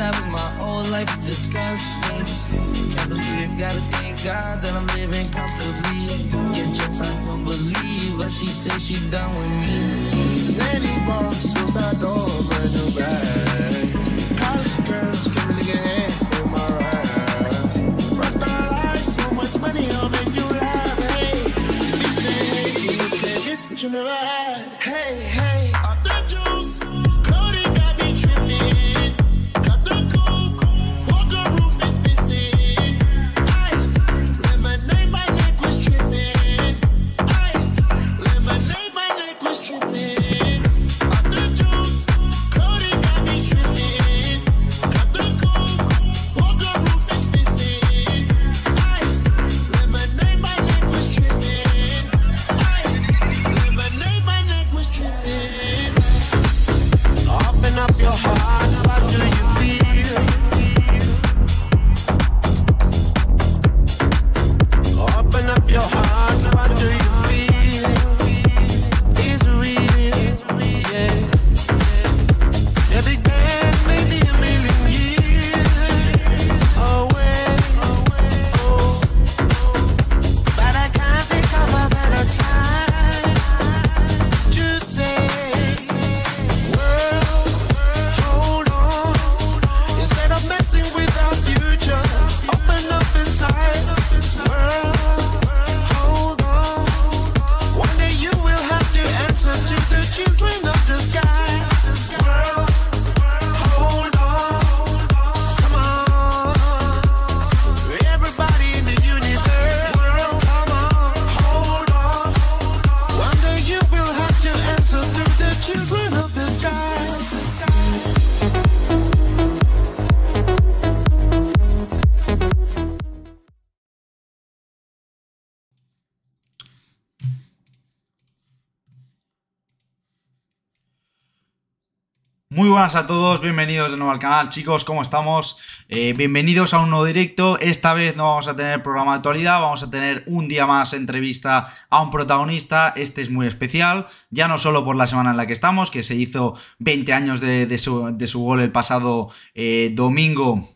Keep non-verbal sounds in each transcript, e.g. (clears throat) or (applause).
Having my whole life disgusts me. Can't believe, gotta thank God that I'm living comfortably. Get jokes I don't believe, but she said she done with me. Zany boss, what's that door, brand new bag. College girls, give me the hand in my life, much money, you Hey, these days, you buenas a todos, bienvenidos de nuevo al canal chicos, ¿cómo estamos? Eh, bienvenidos a un nuevo directo, esta vez no vamos a tener programa de actualidad, vamos a tener un día más entrevista a un protagonista, este es muy especial, ya no solo por la semana en la que estamos, que se hizo 20 años de, su, gol el pasado eh, domingo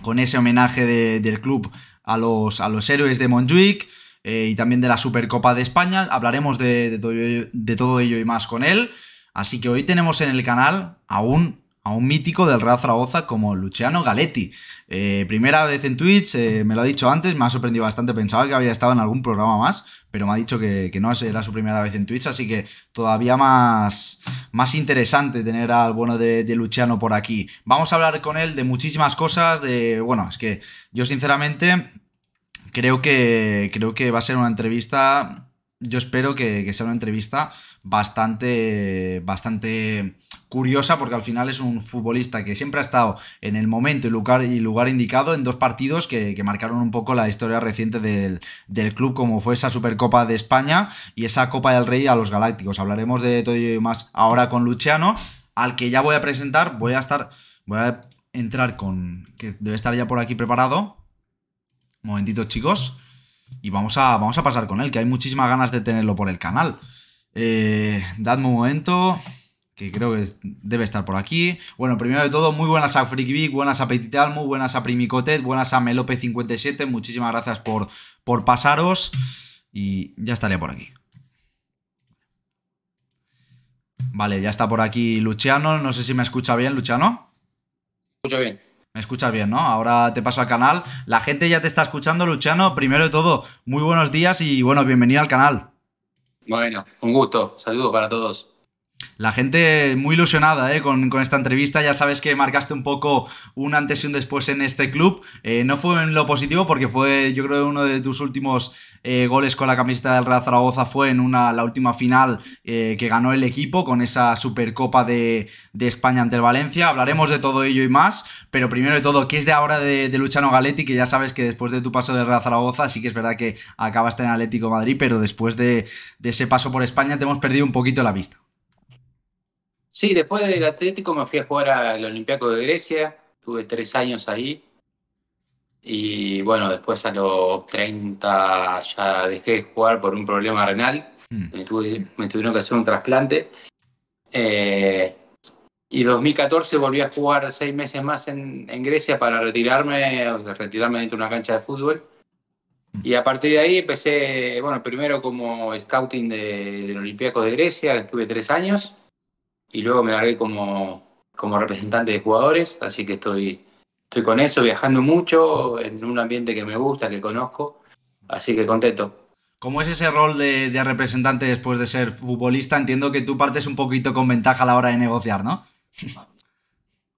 con ese homenaje del club a los, héroes de Montjuic, eh, y también de la Supercopa de España, hablaremos de todo ello y más con él. Así que hoy tenemos en el canal a un, a un mítico del Real Zaragoza como Luciano Galetti. Eh, primera vez en Twitch, eh, me lo ha dicho antes, me ha sorprendido bastante, pensaba que había estado en algún programa más, pero me ha dicho que, no era su primera vez en Twitch, así que todavía más, más interesante tener al bueno de, Luciano por aquí. Vamos a hablar con él de muchísimas cosas, de, bueno, es que yo sinceramente creo que, creo que va a ser una entrevista yo espero que, sea una entrevista bastante, bastante curiosa, porque al final es un futbolista que siempre ha estado en el momento y lugar, indicado en dos partidos que, marcaron un poco la historia reciente del, club, como fue esa Supercopa de España y esa Copa del Rey a los Galácticos. Hablaremos de todo y más ahora con Luciano, al que ya voy a presentar, voy a estar, voy a entrar con, que debe estar ya por aquí preparado. Un momentito, chicos y vamos a, vamos a pasar con él, que hay muchísimas ganas de tenerlo por el canal. Eh, dadme un momento, que creo que debe estar por aquí. Bueno, primero de todo, muy buenas a Freakbeak, buenas a Petit Almu, buenas a Primicotet, buenas a Melope57, muchísimas gracias por, por pasaros y ya estaría por aquí. Vale, ya está por aquí Luciano, no sé si me escucha bien, Luciano. Escucho bien. Me escuchas bien, ¿no? Ahora te paso al canal. La gente ya te está escuchando, Luciano. Primero de todo, muy buenos días y bueno, bienvenido al canal. Bueno, un gusto. Saludos para todos. La gente muy ilusionada eh, con, esta entrevista. Ya sabes que marcaste un poco un antes y un después en este club. Eh, no fue en lo positivo porque fue, yo creo, uno de tus últimos eh, goles con la camiseta del Real Zaragoza fue en una, la última final que ganó el equipo con esa Supercopa de, España ante el Valencia. Hablaremos de todo ello y más, pero primero de todo, ¿qué es de ahora de, Luchano Galetti? Que ya sabes que después de tu paso del Real Zaragoza, sí que es verdad que acabaste en Atlético Madrid, pero después de ese paso por España te hemos perdido un poquito la vista. Sí, después del Atlético me fui a jugar al Olimpiaco de Grecia, tuve tres años ahí. Y bueno, después a los 30 ya dejé de jugar por un problema renal. Hmm. Me, tuvieron que hacer un trasplante. Eh, y 2014 volví a jugar seis meses más en, Grecia para retirarme, retirarme dentro de una cancha de fútbol. Hmm. Y a partir de ahí empecé, bueno, primero como scouting del Olimpiaco de Grecia, estuve tres años y luego me largué como, representante de jugadores, así que estoy, estoy con eso, viajando mucho, en un ambiente que me gusta, que conozco, así que contento. ¿Cómo es ese rol de, representante después de ser futbolista? Entiendo que tú partes un poquito con ventaja a la hora de negociar, ¿no? (laughs)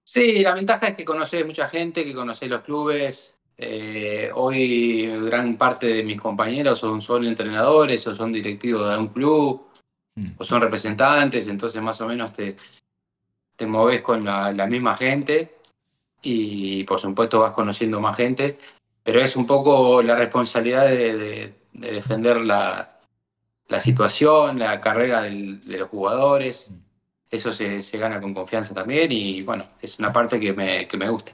Sí, la ventaja es que conoces mucha gente, que conoces los clubes. Eh, hoy gran parte de mis compañeros son, son entrenadores o son directivos de un club o son representantes, entonces más o menos te, te moves con la, misma gente y por supuesto vas conociendo más gente, pero es un poco la responsabilidad de, defender la, la, situación, la carrera de los jugadores, mm. eso se, se, gana con confianza también y bueno, es una parte que me, que me gusta.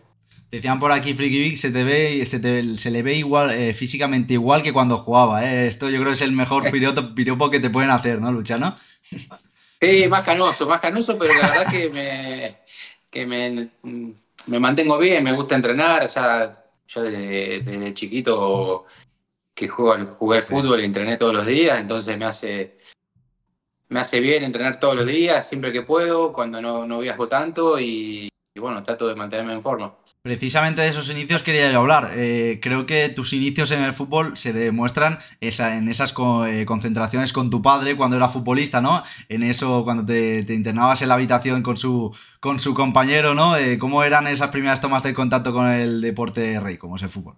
Decían por aquí Freaky Big, se te ve, se, te, se le ve igual, eh, físicamente igual que cuando jugaba. Eh. Esto yo creo que es el mejor eh. piropo que te pueden hacer, ¿no, Luchano? Sí, más canoso, más canoso, pero la verdad que me, que me, mm, mantengo bien, me gusta entrenar. Ya, yo desde, chiquito que juego, jugué fútbol y entrené todos los días, entonces me hace, me hace bien entrenar todos los días, siempre que puedo, cuando no, no viajo tanto y bueno, trato de mantenerme en forma. Precisamente de esos inicios quería hablar. Eh, creo que tus inicios en el fútbol se demuestran esa, en esas eh, concentraciones con tu padre cuando era futbolista, ¿no? En eso, cuando te, internabas en la habitación con su, con su compañero, ¿no? Eh, ¿Cómo eran esas primeras tomas de contacto con el deporte rey, como es el fútbol?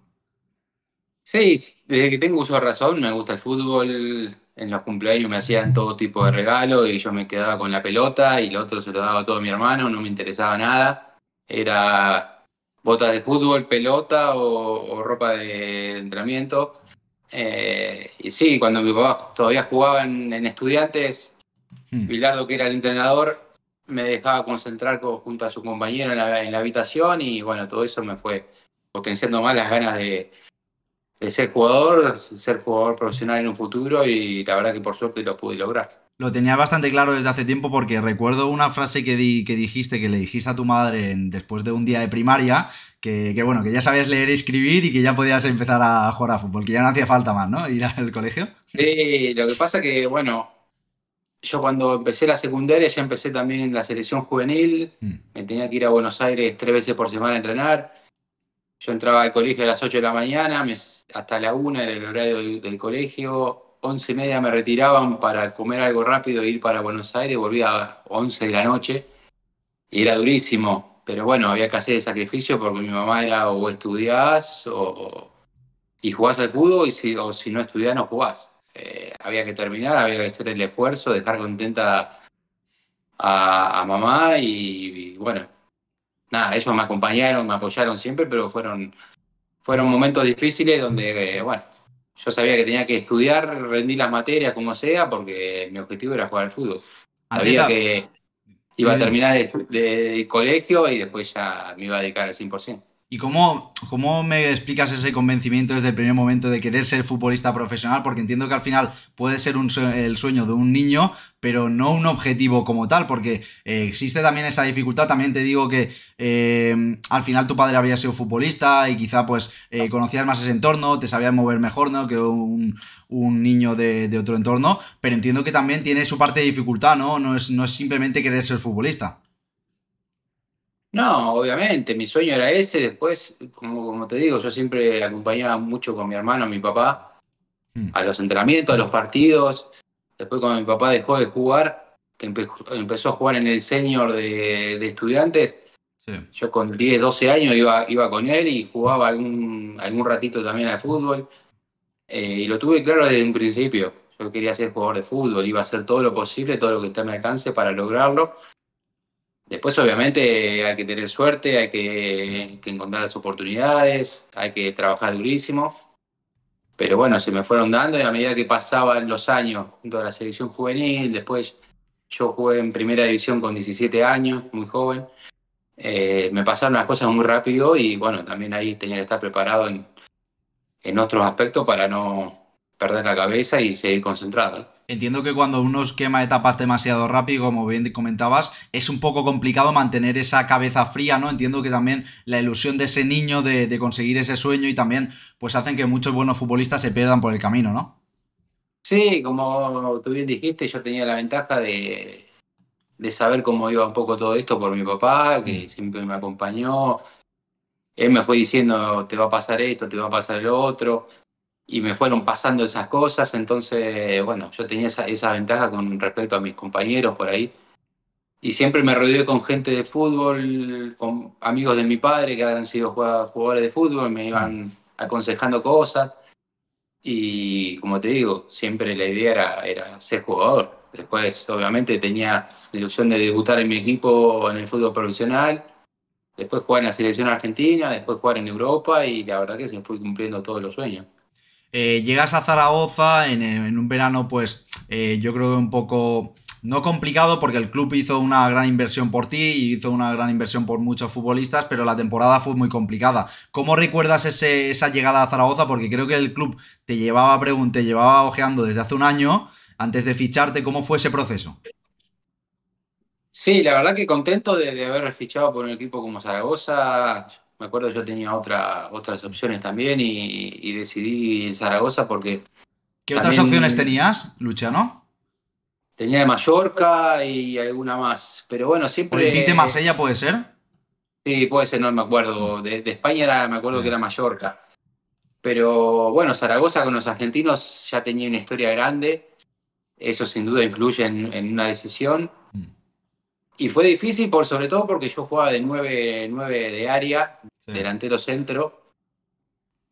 Sí, desde que tengo uso de razón, me gusta el fútbol. En los cumpleaños me hacían todo tipo de regalo y yo me quedaba con la pelota y el otro se lo daba a todo mi hermano, no me interesaba nada. Era botas de fútbol, pelota o, ropa de entrenamiento. Eh, y sí, cuando mi papá todavía jugaba en, estudiantes, hmm. Bilardo, que era el entrenador, me dejaba concentrar junto a su compañero en la, habitación y bueno, todo eso me fue potenciando más las ganas de, de ser jugador, ser jugador profesional en un futuro y la verdad que por suerte lo pude lograr. Lo tenía bastante claro desde hace tiempo porque recuerdo una frase que, di, que dijiste, que le dijiste a tu madre después de un día de primaria, que, que, bueno, que ya sabías leer y escribir y que ya podías empezar a jugar a fútbol, que ya no hacía falta más, ¿no? Ir al colegio. Sí, lo que pasa que, bueno, yo cuando empecé la secundaria ya empecé también en la selección juvenil, mm. me tenía que ir a Buenos Aires tres veces por semana a entrenar. Yo entraba al colegio a las 8 de la mañana, hasta la 1 era el horario del colegio, once y media me retiraban para comer algo rápido e ir para Buenos Aires, volvía a 11 de la noche y era durísimo, pero bueno, había que hacer el sacrificio porque mi mamá era o estudiás o, y jugás al fútbol y si, o si no estudiás no jugás. Eh, había que terminar, había que hacer el esfuerzo, dejar contenta a, mamá y, bueno, nada, ellos me acompañaron, me apoyaron siempre, pero fueron, fueron momentos difíciles donde, eh, bueno, yo sabía que tenía que estudiar, rendí las materias como sea, porque mi objetivo era jugar al fútbol. Sabía que iba a terminar de, de colegio y después ya me iba a dedicar al 100%. ¿Y cómo, me explicas ese convencimiento desde el primer momento de querer ser futbolista profesional? Porque entiendo que al final puede ser el sueño de un niño, pero no un objetivo como tal, porque eh, existe también esa dificultad. También te digo que eh, al final tu padre había sido futbolista y quizá pues eh, conocías más ese entorno, te sabías mover mejor ¿no? que un, niño de, otro entorno, pero entiendo que también tiene su parte de dificultad, ¿no? no es simplemente querer ser futbolista. No, obviamente, mi sueño era ese. Después, como, te digo, yo siempre acompañaba mucho con mi hermano, mi papá, hmm. a los entrenamientos, a los partidos. Después, cuando mi papá dejó de jugar, que empezó a jugar en el senior de, estudiantes, yo con 10, 12 años iba, iba con él y jugaba algún, algún ratito también al fútbol. Eh, y lo tuve claro desde un principio. Yo quería ser jugador de fútbol, iba a hacer todo lo posible, todo lo que esté a mi alcance para lograrlo. Después, obviamente, hay que tener suerte, hay que, encontrar las oportunidades, hay que trabajar durísimo. Pero bueno, se me fueron dando y a medida que pasaban los años junto a la selección juvenil, después yo jugué en primera división con 17 años, muy joven. Eh, me pasaron las cosas muy rápido y bueno, también ahí tenía que estar preparado en, otros aspectos para no perder la cabeza y seguir concentrado. Entiendo que cuando uno quema etapas demasiado rápido, como bien comentabas, es un poco complicado mantener esa cabeza fría, ¿no? Entiendo que también la ilusión de ese niño de, conseguir ese sueño y también pues hacen que muchos buenos futbolistas se pierdan por el camino, ¿no? Sí, como tú bien dijiste, yo tenía la ventaja de, de saber cómo iba un poco todo esto por mi papá, que mm. siempre me acompañó. Él me fue diciendo, te va a pasar esto, te va a pasar lo otro y me fueron pasando esas cosas, entonces, bueno, yo tenía esa, esa ventaja con respecto a mis compañeros por ahí. Y siempre me rodeé con gente de fútbol, con amigos de mi padre que habían sido jugadores de fútbol, me iban aconsejando cosas. Y como te digo, siempre la idea era, era ser jugador. Después, obviamente, tenía la ilusión de debutar en mi equipo en el fútbol profesional, después jugar en la selección argentina, después jugar en Europa y la verdad que se fui cumpliendo todos los sueños. Eh, llegas a Zaragoza en, un verano, pues eh, yo creo que un poco no complicado porque el club hizo una gran inversión por ti y hizo una gran inversión por muchos futbolistas, pero la temporada fue muy complicada. ¿Cómo recuerdas esa llegada a Zaragoza? Porque creo que el club te llevaba, te llevaba ojeando desde hace un año antes de ficharte. ¿Cómo fue ese proceso? Sí, la verdad que contento de, de haber fichado por un equipo como Zaragoza. Me acuerdo yo tenía otra, otras opciones también y, decidí en Zaragoza porque... ¿Qué otras opciones tenías, Lucha, no? Tenía de Mallorca y alguna más, pero bueno, siempre... tema Marsella puede ser? Sí, puede ser, no me acuerdo. De, España era, me acuerdo que era Mallorca. Pero bueno, Zaragoza con los argentinos ya tenía una historia grande. Eso sin duda influye en una decisión. Y fue difícil, por, sobre todo porque yo jugaba de 9, de área, delantero centro.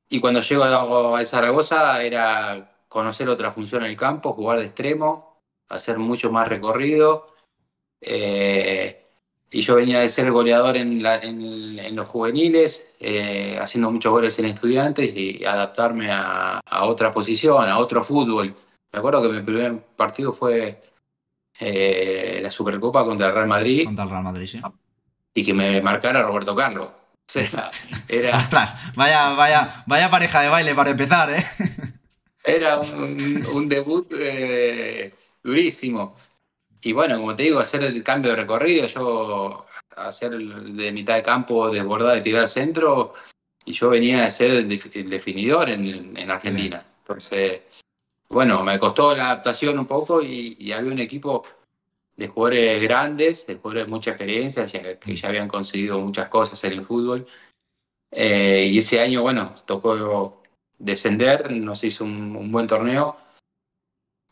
Y cuando llego a Zaragoza era conocer otra función en el campo, jugar de extremo, hacer mucho más recorrido. Eh, y yo venía de ser goleador en, los juveniles, eh, haciendo muchos goles en estudiantes y adaptarme a, otra posición, a otro fútbol. Me acuerdo que mi primer partido fue eh, la Supercopa contra el Real Madrid. Contra Y que me marcara Roberto Carlos. (laughs) era... Ostras, vaya, vaya, vaya pareja de baile para empezar, ¿eh? era un, debut eh, durísimo. Y bueno, como te digo, hacer el cambio de recorrido, yo hacer de mitad de campo, de desbordada, y tirar al centro, y yo venía a ser el, definidor en, Argentina. Entonces, bueno, me costó la adaptación un poco y, había un equipo de jugadores grandes, de jugadores de mucha experiencia, que ya habían conseguido muchas cosas en el fútbol. Eh, y ese año, bueno, tocó descender, nos hizo un, buen torneo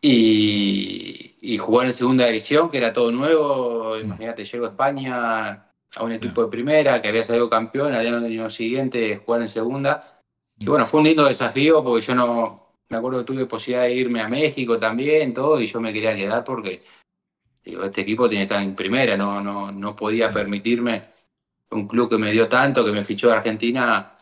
y, jugar en segunda división, que era todo nuevo. Imagínate, llego a España a un equipo de primera que había salido campeón, al año siguiente jugar en segunda. Y bueno, fue un lindo desafío porque yo no, me acuerdo que tuve posibilidad de irme a México también, todo, y yo me quería quedar porque digo, este equipo tiene que estar en primera, no, no, no podía permitirme un club que me dio tanto, que me fichó Argentina,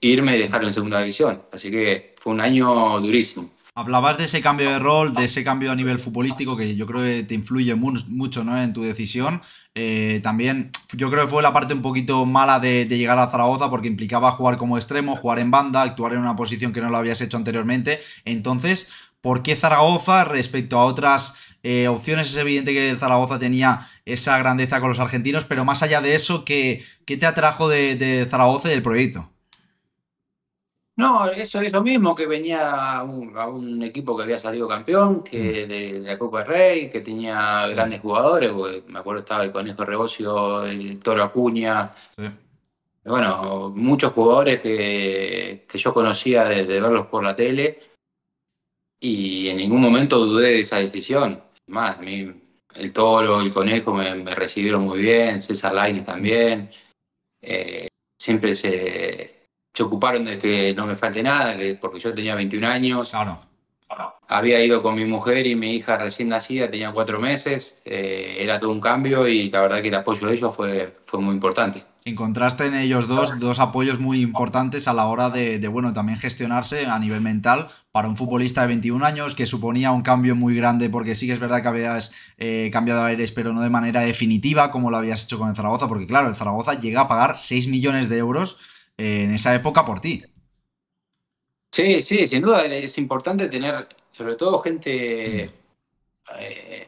irme y dejarlo en segunda división. Así que fue un año durísimo. Hablabas de ese cambio de rol, de ese cambio a nivel futbolístico que yo creo que te influye mucho en tu decisión. Eh, también yo creo que fue la parte un poquito mala de, llegar a Zaragoza porque implicaba jugar como extremo, jugar en banda, actuar en una posición que no lo habías hecho anteriormente. Entonces, ¿por qué Zaragoza respecto a otras eh, opciones? Es evidente que Zaragoza tenía esa grandeza con los argentinos, pero más allá de eso, ¿qué, te atrajo de, de Zaragoza y del proyecto? No, eso, es lo mismo, que venía a un, equipo que había salido campeón, que mm. de, la Copa del Rey, que tenía grandes jugadores, me acuerdo estaba el Conejo Regocio, el Toro Acuña, bueno, muchos jugadores que, yo conocía de, verlos por la tele, y en ningún momento dudé de esa decisión. Más, a el toro, el conejo me, recibieron muy bien, César Lainez también. Eh, siempre se, se ocuparon de que no me falte nada, porque yo tenía 21 años. Había ido con mi mujer y mi hija recién nacida, tenía cuatro meses, eh, era todo un cambio y la verdad que el apoyo de ellos fue, fue muy importante. Encontraste en ellos dos dos apoyos muy importantes a la hora de, bueno, también gestionarse a nivel mental para un futbolista de 21 años que suponía un cambio muy grande porque sí que es verdad que habías eh, cambiado de aires pero no de manera definitiva como lo habías hecho con el Zaragoza porque claro, el Zaragoza llega a pagar 6 millones de euros en esa época por ti. Sí, sí, sin duda es importante tener, sobre todo, gente eh,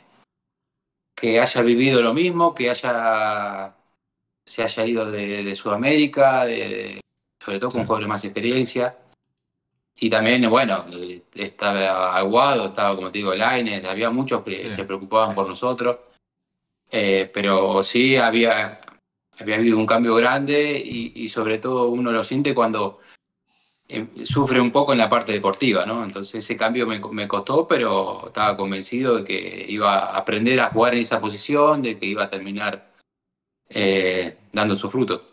que haya vivido lo mismo, que haya se haya ido de, Sudamérica, de, sobre todo con sí. más experiencia. Y también, bueno, eh, estaba Aguado, estaba, como te digo, Laines, había muchos que se preocupaban por nosotros. Eh, pero sí había, había habido un cambio grande y, sobre todo uno lo siente cuando em, sufre un poco en la parte deportiva, ¿no? Entonces ese cambio me, costó, pero estaba convencido de que iba a aprender a jugar en esa posición, de que iba a terminar eh, dando su fruto.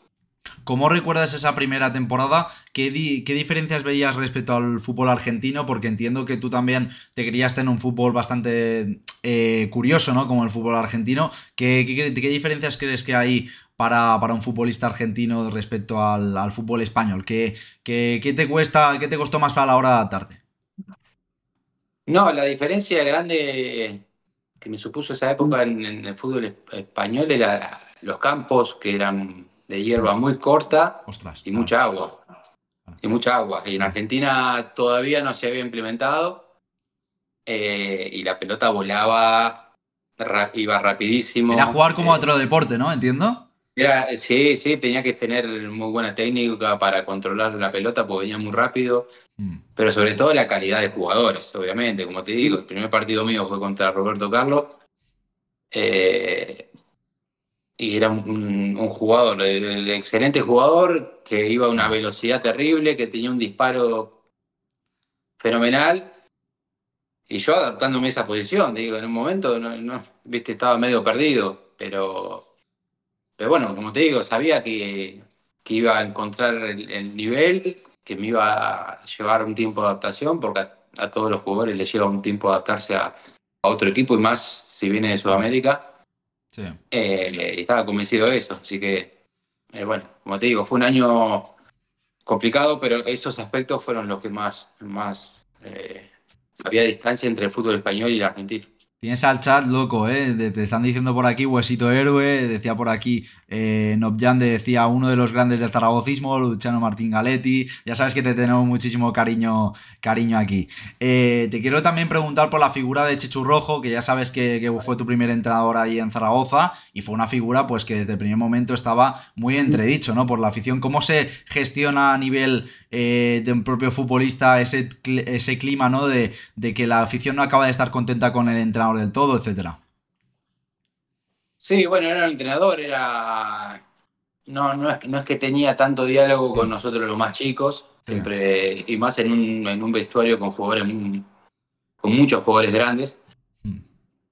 ¿Cómo recuerdas esa primera temporada? ¿Qué, diferencias veías respecto al fútbol argentino? Porque entiendo que tú también te criaste en un fútbol bastante eh, curioso, ¿no? Como el fútbol argentino. qué, diferencias crees que hay para, un futbolista argentino respecto al, al fútbol español? ¿Qué, ¿Qué, te cuesta, ¿Qué te costó más para la hora de adaptarte? No, la diferencia grande que me supuso esa época en, el fútbol español era los campos que eran de hierba muy corta y mucha agua. Y mucha agua. Y en Argentina todavía no se había implementado. Eh, y la pelota volaba, iba rapidísimo. Era jugar como eh, otro deporte, ¿no? Entiendo. Mira, sí, sí, tenía que tener muy buena técnica para controlar la pelota, porque venía muy rápido, mm. pero sobre todo la calidad de jugadores, obviamente, como te digo, el primer partido mío fue contra Roberto Carlos, eh, y era un, jugador, el, excelente jugador, que iba a una mm. velocidad terrible, que tenía un disparo fenomenal, y yo adaptándome a esa posición, digo, en un momento, viste, estaba medio perdido, pero pero bueno, como te digo, sabía que, iba a encontrar el, nivel, que me iba a llevar un tiempo de adaptación, porque a, todos los jugadores les lleva un tiempo adaptarse a, otro equipo y más si viene de Sudamérica. Eh, estaba convencido de eso, así que, eh, bueno, como te digo, fue un año complicado, pero esos aspectos fueron los que más, más eh, había distancia entre el fútbol español y el argentino. Tienes al chat loco, ¿eh? Te están diciendo por aquí Huesito Héroe, decía por aquí eh, decía uno de los grandes del zaragocismo, Luciano Martín Galetti. Ya sabes que te tenemos muchísimo cariño, cariño aquí. Eh, te quiero también preguntar por la figura de Chichurrojo, que ya sabes que, fue tu primer entrenador ahí en Zaragoza y fue una figura pues que desde el primer momento estaba muy entredicho, ¿no? Por la afición. ¿Cómo se gestiona a nivel eh, de un propio futbolista, ese, clima, ¿no? De, que la afición no acaba de estar contenta con el entrenador del todo, etcétera. Sí, bueno, era un entrenador, era. No, no es, no es que tenía tanto diálogo con nosotros los más chicos, siempre, y más en un, vestuario con jugadores, con muchos jugadores grandes. Mm.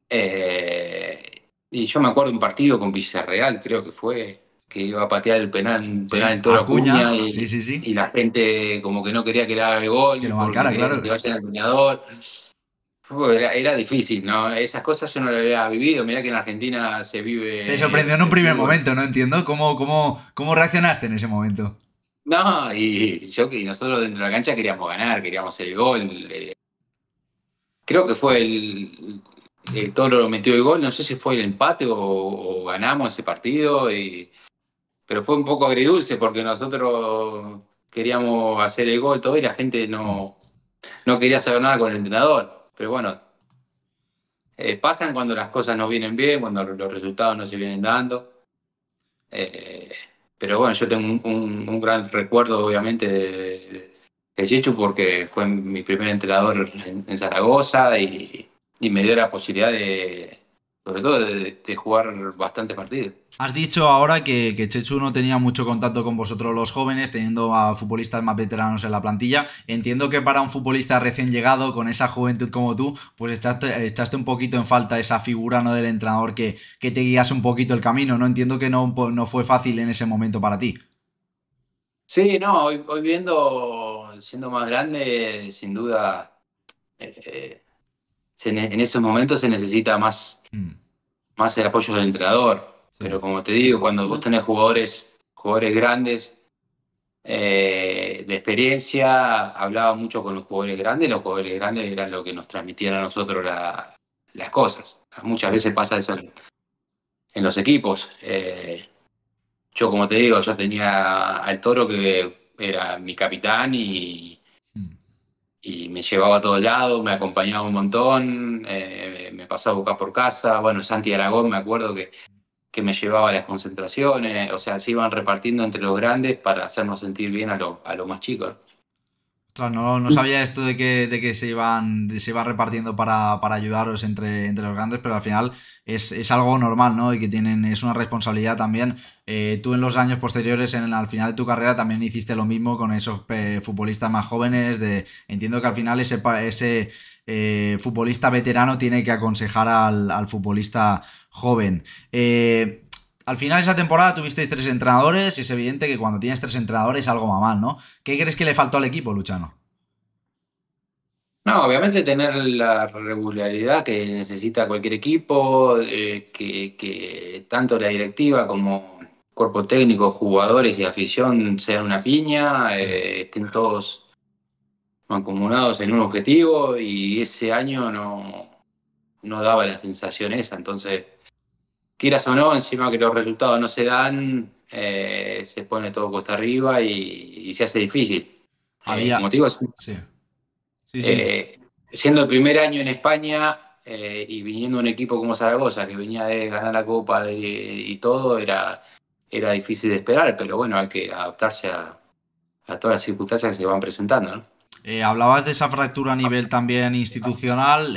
Eh, y yo me acuerdo un partido con Villarreal, creo que fue, que iba a patear el penal, penal en toda y, la gente como que no quería que le haga el gol, que, marcara, claro. que vaya al Era, difícil, ¿no? Esas cosas yo no las había vivido. mira que en Argentina se vive. Te sorprendió en un primer momento, ¿no? Entiendo. ¿Cómo, cómo, cómo reaccionaste en ese momento? No, y yo que nosotros dentro de la cancha queríamos ganar, queríamos el gol. Eh. Creo que fue el, el Toro metió el gol, no sé si fue el empate o, o ganamos ese partido y pero fue un poco agridulce porque nosotros queríamos hacer el gol todo y la gente no, no quería saber nada con el entrenador. Pero bueno, eh, pasan cuando las cosas no vienen bien, cuando los resultados no se vienen dando. Eh, pero bueno, yo tengo un, gran recuerdo obviamente de, de, porque fue mi primer entrenador en, Zaragoza y me dio la posibilidad de sobre todo de, jugar bastante partidos. Has dicho ahora que, Chechu no tenía mucho contacto con vosotros los jóvenes, teniendo a futbolistas más veteranos en la plantilla. Entiendo que para un futbolista recién llegado, con esa juventud como tú, pues echaste, un poquito en falta esa figura ¿no? del entrenador que, te guías un poquito el camino. No entiendo que no, pues, no fue fácil en ese momento para ti. Sí, no, hoy, viendo, siendo más grande, sin duda... Eh, eh, en esos momentos se necesita más, mm. más apoyo del entrenador. Pero como te digo, cuando vos tenés jugadores, jugadores grandes eh, de experiencia, hablaba mucho con los jugadores grandes, los jugadores grandes eran lo que nos transmitían a nosotros las cosas. Muchas veces pasa eso en, los equipos. Eh, yo, como te digo, yo tenía al toro que era mi capitán y y me llevaba a todos lados, me acompañaba un montón, eh, me pasaba a buscar por casa. Bueno, Santi Aragón me acuerdo que, me llevaba a las concentraciones, o sea, se iban repartiendo entre los grandes para hacernos sentir bien a, a los más chicos no, no, mm. sabía esto de que, de que se iban se repartiendo para, para ayudaros entre, entre los grandes, pero al final es, algo normal, ¿no? Y que tienen, es una responsabilidad también. Eh, tú en los años posteriores, en, al final de tu carrera, también hiciste lo mismo con esos futbolistas más jóvenes. De, entiendo que al final ese, ese eh, futbolista veterano tiene que aconsejar al, futbolista joven. Eh, al final de esa temporada tuvisteis tres entrenadores y es evidente que cuando tienes tres entrenadores algo va mal, ¿no? ¿Qué crees que le faltó al equipo, Luchano? No, obviamente tener la regularidad que necesita cualquier equipo, eh, que, tanto la directiva como cuerpo técnico, jugadores y afición sean una piña, eh, estén todos acumulados en un objetivo y ese año no, no daba la sensación esa, entonces quieras o no, encima que los resultados no se dan, eh, se pone todo costa arriba y, se hace difícil. Eh, Había, motivo como sí. Eh, siendo el primer año en España y viniendo un equipo como Zaragoza, que venía de ganar la Copa y todo, era, era difícil de esperar, pero bueno, hay que adaptarse a, todas las circunstancias que se van presentando. hablabas de esa fractura a nivel también institucional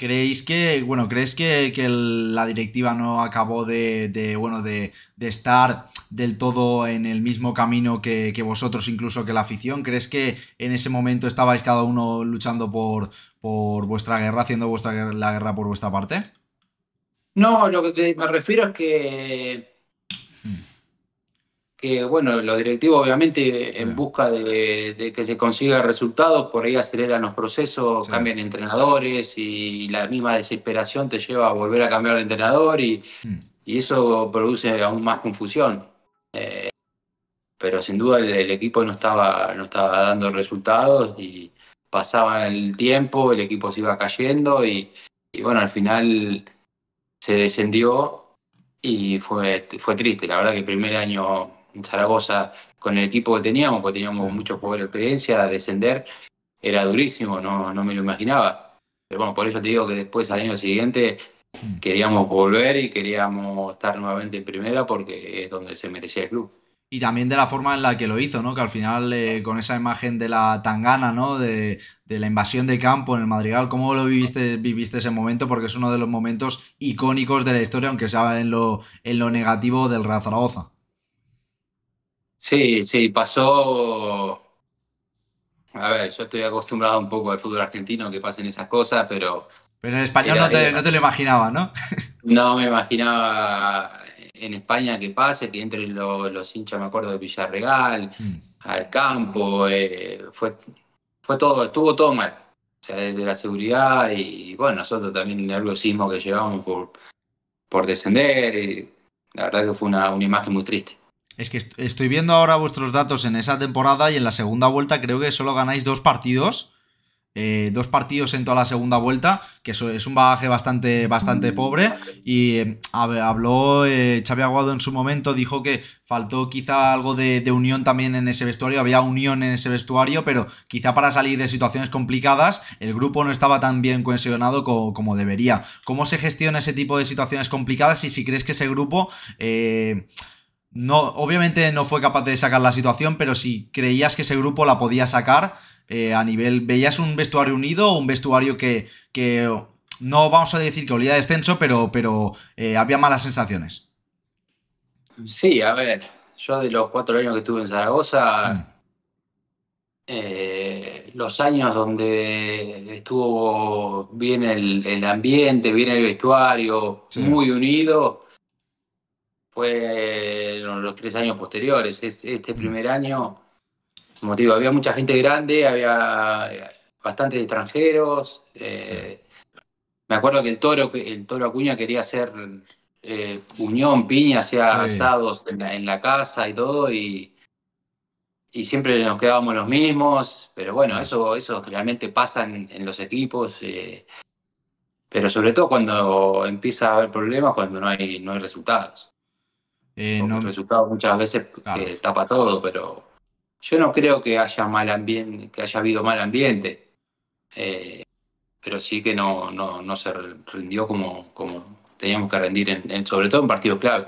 ¿Creéis que, bueno, crees que, la directiva no acabó de, bueno, de, estar del todo en el mismo camino que, vosotros, incluso que la afición? ¿Crees que en ese momento estabais cada uno luchando por, por vuestra guerra, haciendo vuestra, la guerra por vuestra parte? No, lo que te, me refiero es que que, bueno, los directivos obviamente en busca de, que se consiga resultados, por ahí aceleran los procesos, cambian entrenadores y, la misma desesperación te lleva a volver a cambiar de entrenador y, mm. y eso produce aún más confusión. Eh, pero sin duda el, equipo no estaba, no estaba dando resultados y pasaba el tiempo, el equipo se iba cayendo y, y bueno, al final se descendió y fue, fue triste. La verdad que el primer año en Zaragoza con el equipo que teníamos, porque teníamos muchos jugadores de experiencia, descender era durísimo, no, no me lo imaginaba. Pero bueno, por eso te digo que después al año siguiente mm. queríamos volver y queríamos estar nuevamente en primera porque es donde se merecía el club. Y también de la forma en la que lo hizo, ¿no? Que al final, eh, con esa imagen de la tangana, ¿no? De, la invasión de campo en el Madrigal, ¿cómo lo viviste, viviste ese momento? Porque es uno de los momentos icónicos de la historia, aunque sea en lo negativo del Real Zaragoza. Sí, sí, pasó. A ver, yo estoy acostumbrado un poco al fútbol argentino que pasen esas cosas, pero. Pero en español no, te, lo imaginaba, ¿no? (laughs) no me imaginaba en España que pase, que entren los, hinchas, me acuerdo, de Villarreal, mm. al campo, eh, fue, fue todo, estuvo todo mal. O sea, desde la seguridad y, bueno, nosotros también el nerviosismo que llevamos por, descender. la verdad que fue una, una imagen muy triste. Es que estoy viendo ahora vuestros datos en esa temporada y en la segunda vuelta creo que solo ganáis dos partidos. Eh, dos partidos en toda la segunda vuelta, que es un bagaje bastante, bastante mm. pobre. Y eh, habló eh, Xavi Aguado en su momento, dijo que faltó quizá algo de, unión también en ese vestuario, había unión en ese vestuario, pero quizá para salir de situaciones complicadas el grupo no estaba tan bien cohesionado como, debería. ¿Cómo se gestiona ese tipo de situaciones complicadas y si crees que ese grupo... Eh, no, obviamente no fue capaz de sacar la situación, pero si creías que ese grupo la podía sacar eh, a nivel. Veías un vestuario unido, o un vestuario que. que no vamos a decir que olía de descenso, pero, pero eh, había malas sensaciones. Sí, a ver. Yo de los cuatro años que estuve en Zaragoza. Mm. Eh, los años donde estuvo bien el, ambiente, bien el vestuario, muy unido fue los tres años posteriores. Este, mm. primer año motivo había mucha gente grande, había bastantes extranjeros. Eh, me acuerdo que el toro, el toro Acuña quería hacer eh, unión, piña, hacía asados en la, casa y todo, y, y siempre nos quedábamos los mismos, pero bueno, mm. eso, eso realmente pasa en, los equipos. Eh, pero sobre todo cuando empieza a haber problemas, cuando no hay, no hay resultados. Eh, no... El resultado muchas veces eh, tapa todo, pero yo no creo que haya mal ambiente, que haya habido mal ambiente. Eh, pero sí que no, se rindió como, como teníamos que rendir, en, sobre todo en partidos clave.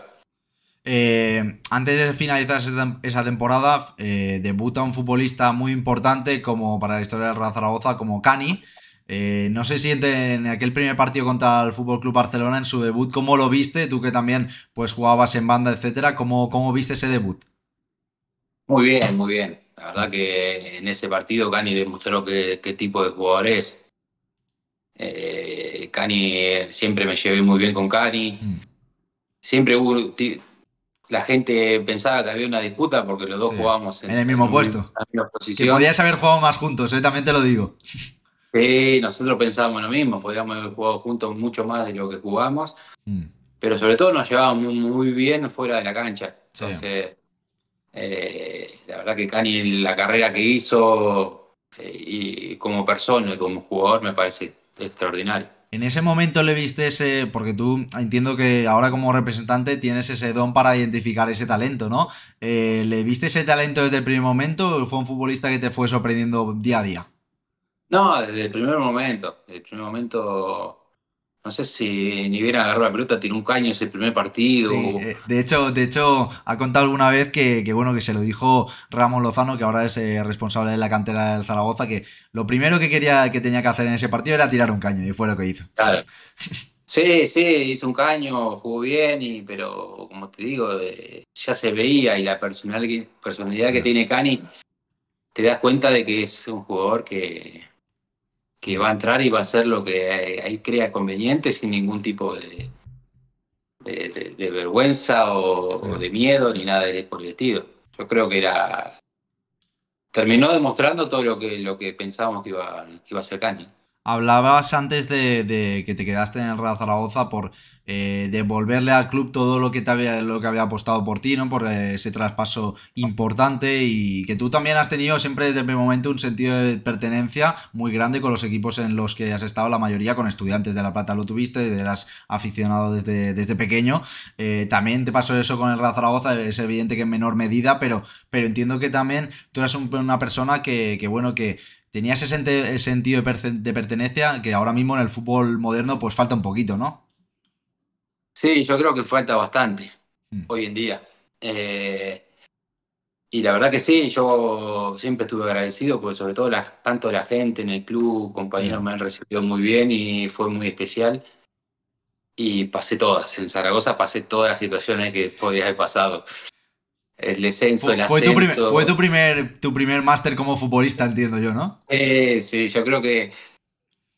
antes de finalizar esa temporada, debuta un futbolista muy importante como para la historia de Real Zaragoza, como Cani, eh, no sé si en aquel primer partido contra el FC Club Barcelona en su debut, ¿cómo lo viste? Tú que también pues jugabas en banda, etcétera, ¿cómo, cómo viste ese debut? Muy bien, muy bien. La verdad que en ese partido Cani demostró qué, qué tipo de jugador es. Eh, Cani eh, siempre me llevé muy bien con Cani. Mm. Siempre hubo la gente pensaba que había una disputa porque los dos jugábamos en, el mismo puesto. podías haber jugado más juntos, también te lo digo. Sí, nosotros pensábamos lo mismo, podíamos haber jugado juntos mucho más de lo que jugamos, mm. pero sobre todo nos llevábamos muy, bien fuera de la cancha. Eh, la verdad que Cani, la carrera que hizo eh, y como persona y como jugador me parece extraordinario. En ese momento le viste ese, porque tú entiendo que ahora como representante tienes ese don para identificar ese talento, ¿no? Eh, ¿Le viste ese talento desde el primer momento? o ¿Fue un futbolista que te fue sorprendiendo día a día? No, desde el primer momento. Desde el primer momento, no sé si ni bien agarró la pelota, tiró un caño ese primer partido. Eh, de hecho, de hecho, ha contado alguna vez que, bueno, que se lo dijo Ramón Lozano, que ahora es eh, responsable de la cantera del Zaragoza, que lo primero que quería que tenía que hacer en ese partido era tirar un caño, y fue lo que hizo. Claro. (laughs) Sí, sí, hizo un caño, jugó bien, y, pero como te digo, ya se veía y la personalidad que, personalidad que tiene Cani, te das cuenta de que es un jugador que, que va a entrar y va a hacer lo que él crea conveniente sin ningún tipo de, de, vergüenza o, de miedo ni nada de por Yo creo que era terminó demostrando todo lo que, lo que pensábamos que iba, iba a ser Cani. Hablabas antes de, de, que te quedaste en el Real Zaragoza por, eh, devolverle al club todo lo que, había, lo que había apostado por ti, ¿no? Por eh, ese traspaso importante y que tú también has tenido siempre desde el primer momento un sentido de pertenencia muy grande con los equipos en los que has estado, la mayoría con estudiantes de La Plata lo tuviste, eras aficionado desde, desde pequeño. Eh, también te pasó eso con el Real Zaragoza, es evidente que en menor medida, pero, pero entiendo que también tú eras una persona que, bueno, que tenía ese sentido de pertenencia que ahora mismo en el fútbol moderno pues falta un poquito, ¿no? Sí, yo creo que falta bastante mm. hoy en día. Eh, y la verdad que sí, yo siempre estuve agradecido, porque sobre todo tanto la gente en el club, compañeros me han recibido muy bien y fue muy especial. Y pasé todas, en Zaragoza pasé todas las situaciones que podría haber pasado. El descenso, fue, el ascenso. Fue tu, primer, tu primer, máster como futbolista, entiendo yo, ¿no? Eh, sí, yo creo que,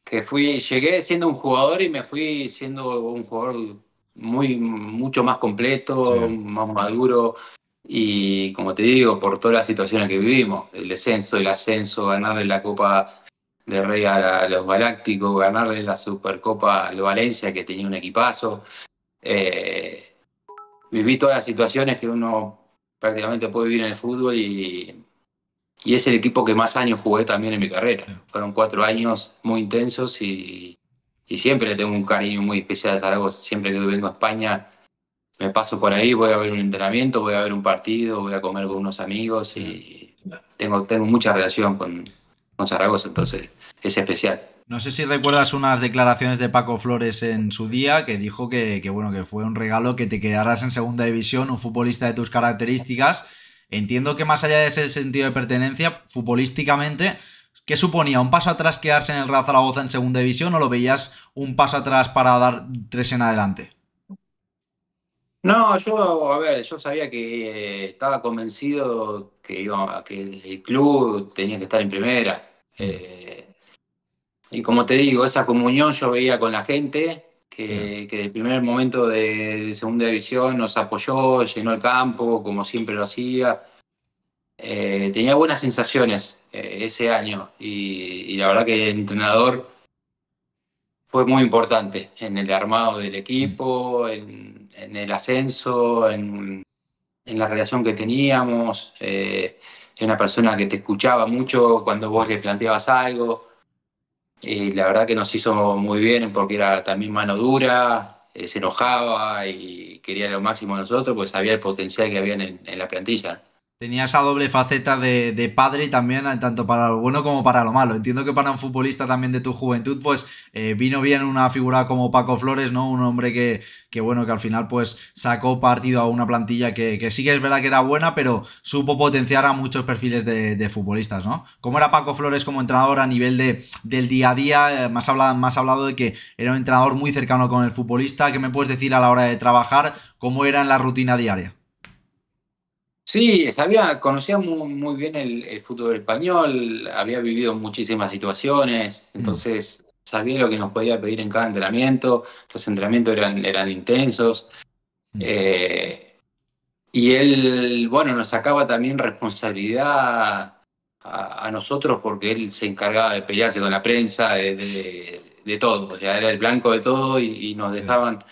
que fui, llegué siendo un jugador y me fui siendo un jugador muy, mucho más completo, más maduro. Y como te digo, por todas las situaciones que vivimos, el descenso, el ascenso, ganarle la Copa de Rey a, los Galácticos, ganarle la Supercopa al Valencia, que tenía un equipazo. Eh, viví todas las situaciones que uno prácticamente puede vivir en el fútbol y, y es el equipo que más años jugué también en mi carrera. Fueron cuatro años muy intensos y, y siempre le tengo un cariño muy especial a Zaragoza. Siempre que vengo a España, me paso por ahí, voy a ver un entrenamiento, voy a ver un partido, voy a comer con unos amigos y tengo, tengo mucha relación con, con Zaragoza, entonces es especial. No sé si recuerdas unas declaraciones de Paco Flores en su día que dijo que, bueno, que fue un regalo que te quedaras en segunda división, un futbolista de tus características. Entiendo que más allá de ese sentido de pertenencia, futbolísticamente ¿Qué suponía? ¿Un paso atrás quedarse en el Real Zaragoza en segunda división o lo veías un paso atrás para dar tres en adelante? No, yo, a ver, yo sabía que eh, estaba convencido que, el club tenía que estar en primera. Mm. Eh, y como te digo, esa comunión yo veía con la gente, que, que el primer momento de, segunda división nos apoyó, llenó el campo, como siempre lo hacía. Eh, tenía buenas sensaciones eh, ese año y, la verdad que el entrenador fue muy importante en el armado del equipo, en, el ascenso, en, la relación que teníamos. Eh, era una persona que te escuchaba mucho cuando vos le planteabas algo y la verdad que nos hizo muy bien porque era también mano dura, eh, se enojaba y quería lo máximo a nosotros, pues sabía el potencial que había en la plantilla tenía esa doble faceta de, padre también, eh, tanto para lo bueno como para lo malo. Entiendo que para un futbolista también de tu juventud, pues eh, vino bien una figura como Paco Flores, ¿no? Un hombre que, que bueno, que al final pues sacó partido a una plantilla que, sí que es verdad que era buena, pero supo potenciar a muchos perfiles de, futbolistas, ¿no? ¿Cómo era Paco Flores como entrenador a nivel de, del día a día? Eh, más, más hablado de que era un entrenador muy cercano con el futbolista. ¿Qué me puedes decir a la hora de trabajar? ¿Cómo era en la rutina diaria? Sí, sabía, conocía muy, bien el, fútbol español, había vivido muchísimas situaciones, entonces sabía lo que nos podía pedir en cada entrenamiento, los entrenamientos eran, eran intensos. Eh, y él, bueno, nos sacaba también responsabilidad a, nosotros porque él se encargaba de pelearse con la prensa, de, todo, o sea, era el blanco de todo y nos dejaban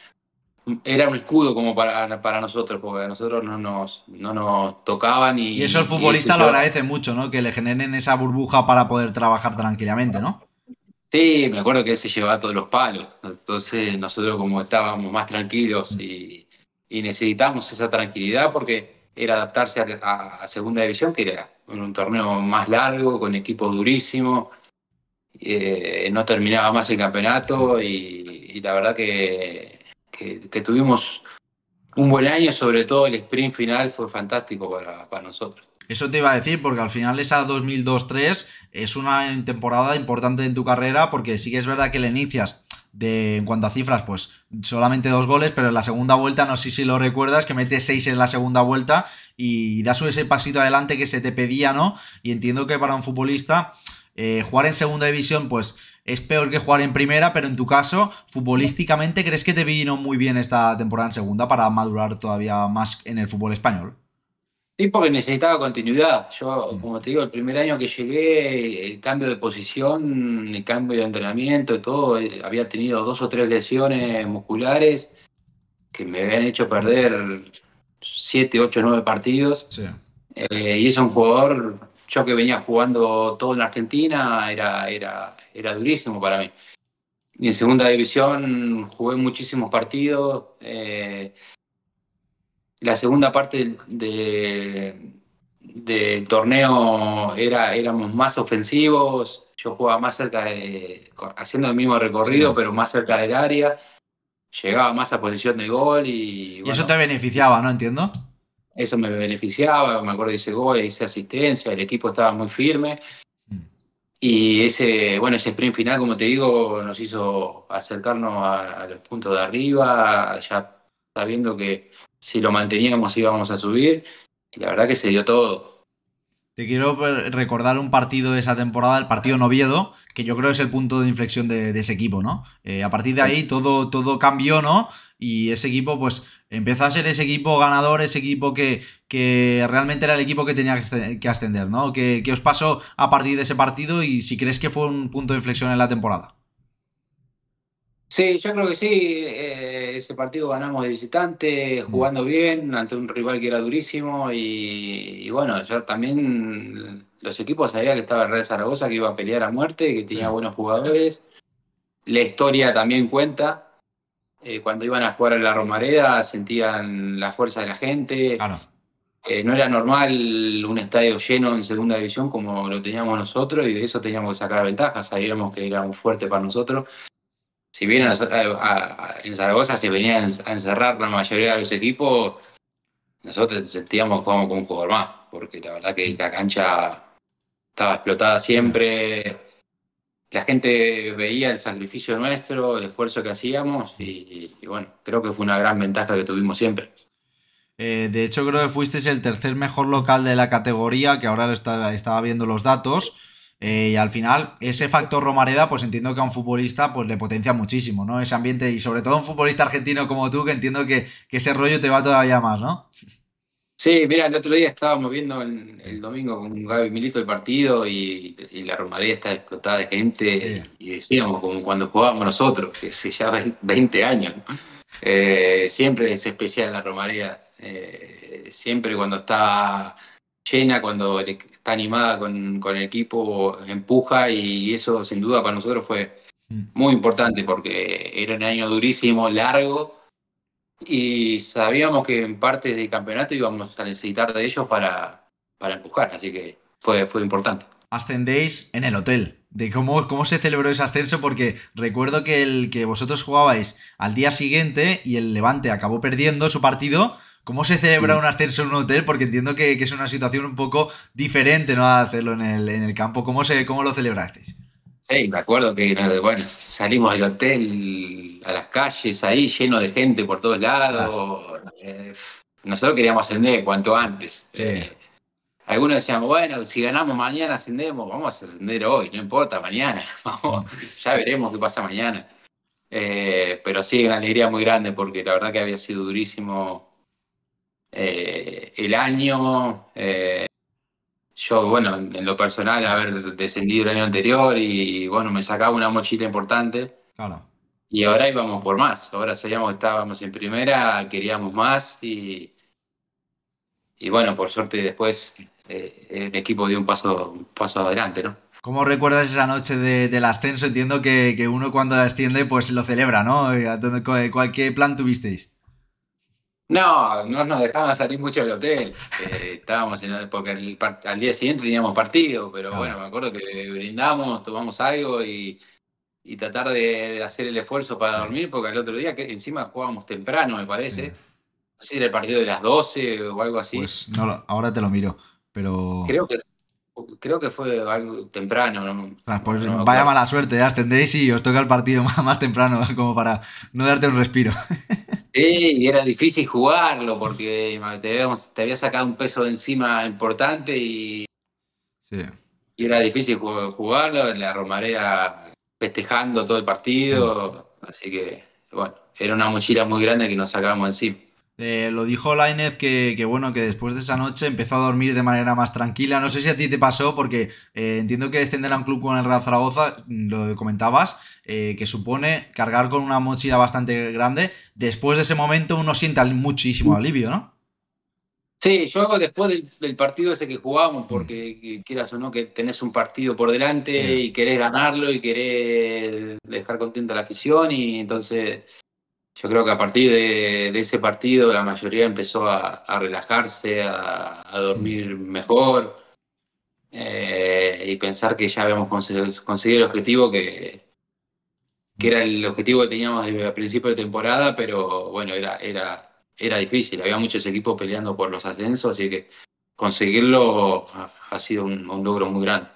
era un escudo como para, nosotros, porque a nosotros no nos, nos tocaban y... eso el futbolista lo agradece mucho, ¿no? Que le generen esa burbuja para poder trabajar tranquilamente, ¿no? Sí, me acuerdo que se llevaba todos los palos, entonces nosotros como estábamos más tranquilos y, y necesitábamos esa tranquilidad porque era adaptarse a, segunda división, que era un torneo más largo, con equipos durísimos, eh, no terminaba más el campeonato y la verdad que que, tuvimos un buen año, sobre todo el sprint final fue fantástico para, nosotros. Eso te iba a decir, porque al final esa 2002-3 es una temporada importante en tu carrera, porque sí que es verdad que le inicias de, en cuanto a cifras, pues solamente dos goles, pero en la segunda vuelta, no sé si lo recuerdas, que metes seis en la segunda vuelta y das ese pasito adelante que se te pedía, ¿no? Y entiendo que para un futbolista, eh, jugar en segunda división, pues es peor que jugar en primera, pero en tu caso, futbolísticamente, ¿crees que te vino muy bien esta temporada en segunda para madurar todavía más en el fútbol español? Sí, porque necesitaba continuidad. Yo, mm. como te digo, el primer año que llegué, el cambio de posición, el cambio de entrenamiento, y todo, eh, había tenido dos o tres lesiones musculares que me habían hecho perder siete, ocho, nueve partidos. Sí. Eh, y es un jugador, yo que venía jugando todo en Argentina, era, era, era durísimo para mí. Y en segunda división jugué muchísimos partidos. Eh, la segunda parte del torneo era, éramos más ofensivos. Yo jugaba más cerca de. haciendo el mismo recorrido, pero más cerca del área. Llegaba más a posición de gol y. eso te beneficiaba, ¿no? Entiendo. Eso me beneficiaba. Me acuerdo de ese gol, hice asistencia, el equipo estaba muy firme. Y ese, bueno, ese sprint final, como te digo, nos hizo acercarnos a, a los puntos de arriba, ya sabiendo que si lo manteníamos íbamos a subir. Y la verdad que se dio todo. Te quiero recordar un partido de esa temporada, el partido Noviedo, que yo creo que es el punto de inflexión de, ese equipo, ¿no? Eh, a partir de ahí todo, todo cambió, ¿no? Y ese equipo, pues, empezó a ser ese equipo ganador, ese equipo que, que realmente era el equipo que tenía que ascender, ¿no? ¿Qué, os pasó a partir de ese partido y si crees que fue un punto de inflexión en la temporada? Sí, yo creo que sí. Eh, ese partido ganamos de visitante, mm. jugando bien, ante un rival que era durísimo y, bueno, yo también los equipos sabían que estaba el Real Zaragoza, que iba a pelear a muerte, que tenía buenos jugadores. La historia también cuenta. Eh, cuando iban a jugar en la Romareda sentían la fuerza de la gente. Eh, no era normal un estadio lleno en segunda división como lo teníamos nosotros y de eso teníamos que sacar ventajas. Sabíamos que era muy fuerte para nosotros si bien a, en Zaragoza se venía a encerrar la mayoría de los equipos, nosotros sentíamos como como un jugador más, porque la verdad que la cancha estaba explotada siempre, la gente veía el sacrificio nuestro, el esfuerzo que hacíamos y, bueno, creo que fue una gran ventaja que tuvimos siempre. Eh, de hecho, creo que fuisteis el tercer mejor local de la categoría, que ahora estaba viendo los datos. Eh, y al final, ese factor Romareda, pues entiendo que a un futbolista pues, le potencia muchísimo, ¿no? Ese ambiente, y sobre todo a un futbolista argentino como tú, que entiendo que, ese rollo te va todavía más, ¿no? Sí, mira, el otro día estábamos viendo el domingo con Gaby Milito el partido y, la Romareda está explotada de gente y decíamos, como cuando jugábamos nosotros, que se ya 20 años, eh, siempre es especial la Romareda eh, siempre cuando está llena, cuando está animada con, el equipo, empuja y eso sin duda para nosotros fue mm. muy importante porque era un año durísimo, largo y sabíamos que en partes del campeonato íbamos a necesitar de ellos para, para empujar, así que fue, fue importante. Ascendéis en el hotel. De cómo, cómo se celebró ese ascenso, porque recuerdo que el que vosotros jugabais al día siguiente y el Levante acabó perdiendo su partido, ¿Cómo se celebra un ascenso en un hotel? Porque entiendo que, es una situación un poco diferente, ¿no? A hacerlo en el, en el campo. ¿Cómo, ¿Cómo lo celebrasteis? Sí, me acuerdo que, bueno, salimos del hotel a las calles, ahí lleno de gente por todos lados. Ah, eh, nosotros queríamos ascender cuanto antes. Sí. Eh, algunos decían, bueno, si ganamos mañana ascendemos, vamos a ascender hoy, no importa, mañana, (laughs) vamos, mm. ya veremos qué pasa mañana. Eh, pero sí, una alegría muy grande porque la verdad que había sido durísimo eh, el año. Eh, yo, bueno, en lo personal, haber descendido el año anterior y, bueno, me sacaba una mochila importante. Y ahora íbamos por más. Ahora sabíamos que estábamos en primera, queríamos más y, y bueno, por suerte después eh, el equipo dio un paso, paso adelante, ¿no? ¿Cómo recuerdas esa noche del ascenso? Entiendo que, uno cuando asciende pues lo celebra, ¿no? ¿Cuál, plan tuvisteis? No, no nos dejaban salir mucho del hotel. Eh, estábamos en porque al día siguiente teníamos partido, pero ah. bueno, me acuerdo que brindamos, tomamos algo y, tratar de, hacer el esfuerzo para dormir, porque al otro día, que encima jugábamos temprano, me parece. No sé si era el partido de las 12 o algo así. Pues no, ahora te lo miro, pero. Creo que creo que fue algo temprano. Ah, pues vaya mala suerte, ascendéis y os toca el partido (laughs) más, temprano, (laughs) como para no darte un respiro. (laughs) Sí, y era difícil jugarlo porque te, había sacado un peso de encima importante y, y era difícil jugarlo. En la Romarea festejando todo el partido, así que bueno, era una mochila muy grande que nos sacábamos encima. Eh, lo dijo Lainez que, bueno, que después de esa noche empezó a dormir de manera más tranquila. No sé si a ti te pasó, porque eh, entiendo que descender este a un club con el Real Zaragoza, mm, lo comentabas, eh, que supone cargar con una mochila bastante grande. Después de ese momento uno siente muchísimo mm. alivio, ¿no? Sí, yo hago después del, partido ese que jugamos, porque mm. quieras o no, que tenés un partido por delante y querés ganarlo y querés dejar contenta la afición y entonces yo creo que a partir de, ese partido la mayoría empezó a, relajarse, a, dormir mejor eh, y pensar que ya habíamos conseguido el objetivo que, era el objetivo que teníamos desde el principio de temporada, pero bueno, era, era, era difícil. Había muchos equipos peleando por los ascensos, así que conseguirlo ha, sido un logro muy grande.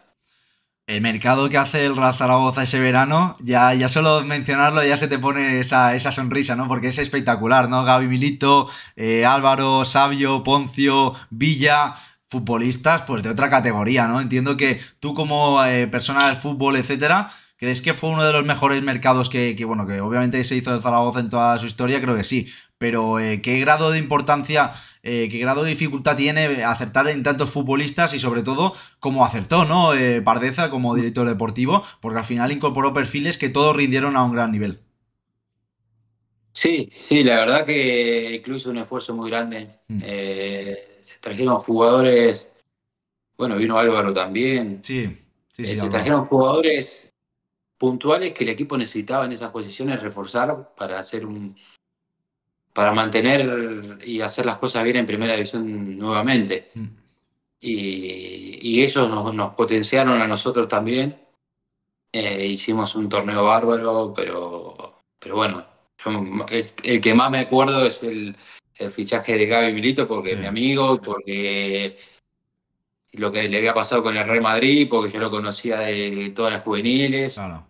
El mercado que hace el Real Zaragoza ese verano, ya, ya solo mencionarlo ya se te pone esa, esa sonrisa, ¿no? Porque es espectacular, ¿no? Gaby Milito, eh, Álvaro, Sabio, Poncio, Villa, futbolistas pues de otra categoría, ¿no? Entiendo que tú como eh, persona del fútbol, etcétera, ¿crees que fue uno de los mejores mercados que, bueno, que obviamente se hizo el Zaragoza en toda su historia? Creo que sí, pero eh, ¿qué grado de importancia eh, qué grado de dificultad tiene acertar en tantos futbolistas y sobre todo cómo acertó, ¿no? Eh, Pardeza como director deportivo, porque al final incorporó perfiles que todos rindieron a un gran nivel. Sí, sí, la verdad que incluso hizo un esfuerzo muy grande. Mm. Eh, se trajeron jugadores, bueno, vino Álvaro también. Sí, sí, sí Se trajeron jugadores puntuales que el equipo necesitaba en esas posiciones reforzar para hacer un, para mantener y hacer las cosas bien en primera división nuevamente. Mm. Y, ellos nos, potenciaron a nosotros también. Eh, hicimos un torneo bárbaro, pero, pero bueno, el, que más me acuerdo es el, fichaje de Gaby Milito, porque es mi amigo, porque lo que le había pasado con el Real Madrid, porque yo lo conocía de, todas las juveniles. No, no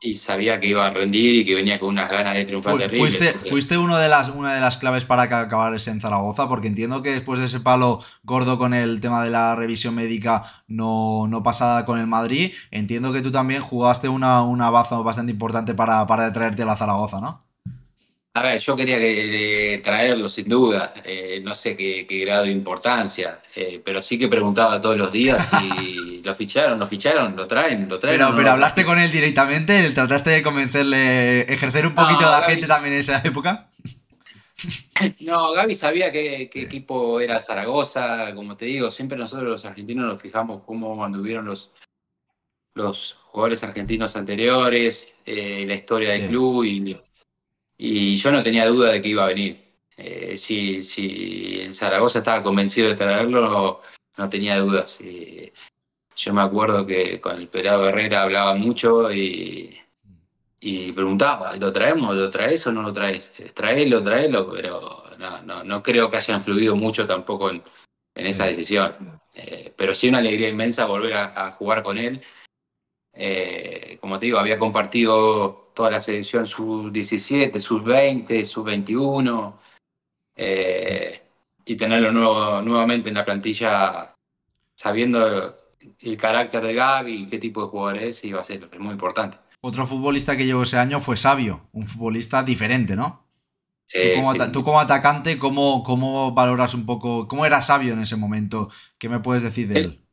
y sabía que iba a rendir y que venía con unas ganas de triunfar terribles. Fuiste, fuiste de las, una de las claves para acabar en Zaragoza, porque entiendo que después de ese palo gordo con el tema de la revisión médica no, no pasada con el Madrid, entiendo que tú también jugaste una, una baza bastante importante para, para traerte a la Zaragoza, ¿no? A ver, yo quería eh, traerlo sin duda, eh, no sé qué, grado de importancia, eh, pero sí que preguntaba todos los días y (laughs) lo ficharon, lo ficharon, lo traen, lo traen. Pero, hablaste con él directamente, trataste de convencerle, ejercer un poquito de agente también en esa época. No, Gaby sabía qué, equipo era Zaragoza, como te digo, siempre nosotros los argentinos nos fijamos cómo anduvieron los, los jugadores argentinos anteriores, la historia del club y y yo no tenía duda de que iba a venir. Eh, si, si Zaragoza estaba convencido de traerlo, no, tenía dudas. yo me acuerdo que con el Perado Herrera hablaba mucho y, preguntaba, ¿lo traemos? ¿Lo traes o no lo traes? Eh, traelo, traelo, pero no, no, no creo que haya influido mucho tampoco en, esa decisión. Eh, pero sí una alegría inmensa volver a, jugar con él. como te digo, había compartido toda la selección sub-17, sub-20, sub-21, y tenerlo nuevo, nuevamente en la plantilla sabiendo el, carácter de Gaby y qué tipo de jugador es, y a ser muy importante. Otro futbolista que llegó ese año fue Sabio, un futbolista diferente, ¿no? Sí, tú, como tú, como atacante, ¿cómo, ¿cómo valoras un poco, cómo era Sabio en ese momento? ¿Qué me puedes decir de él?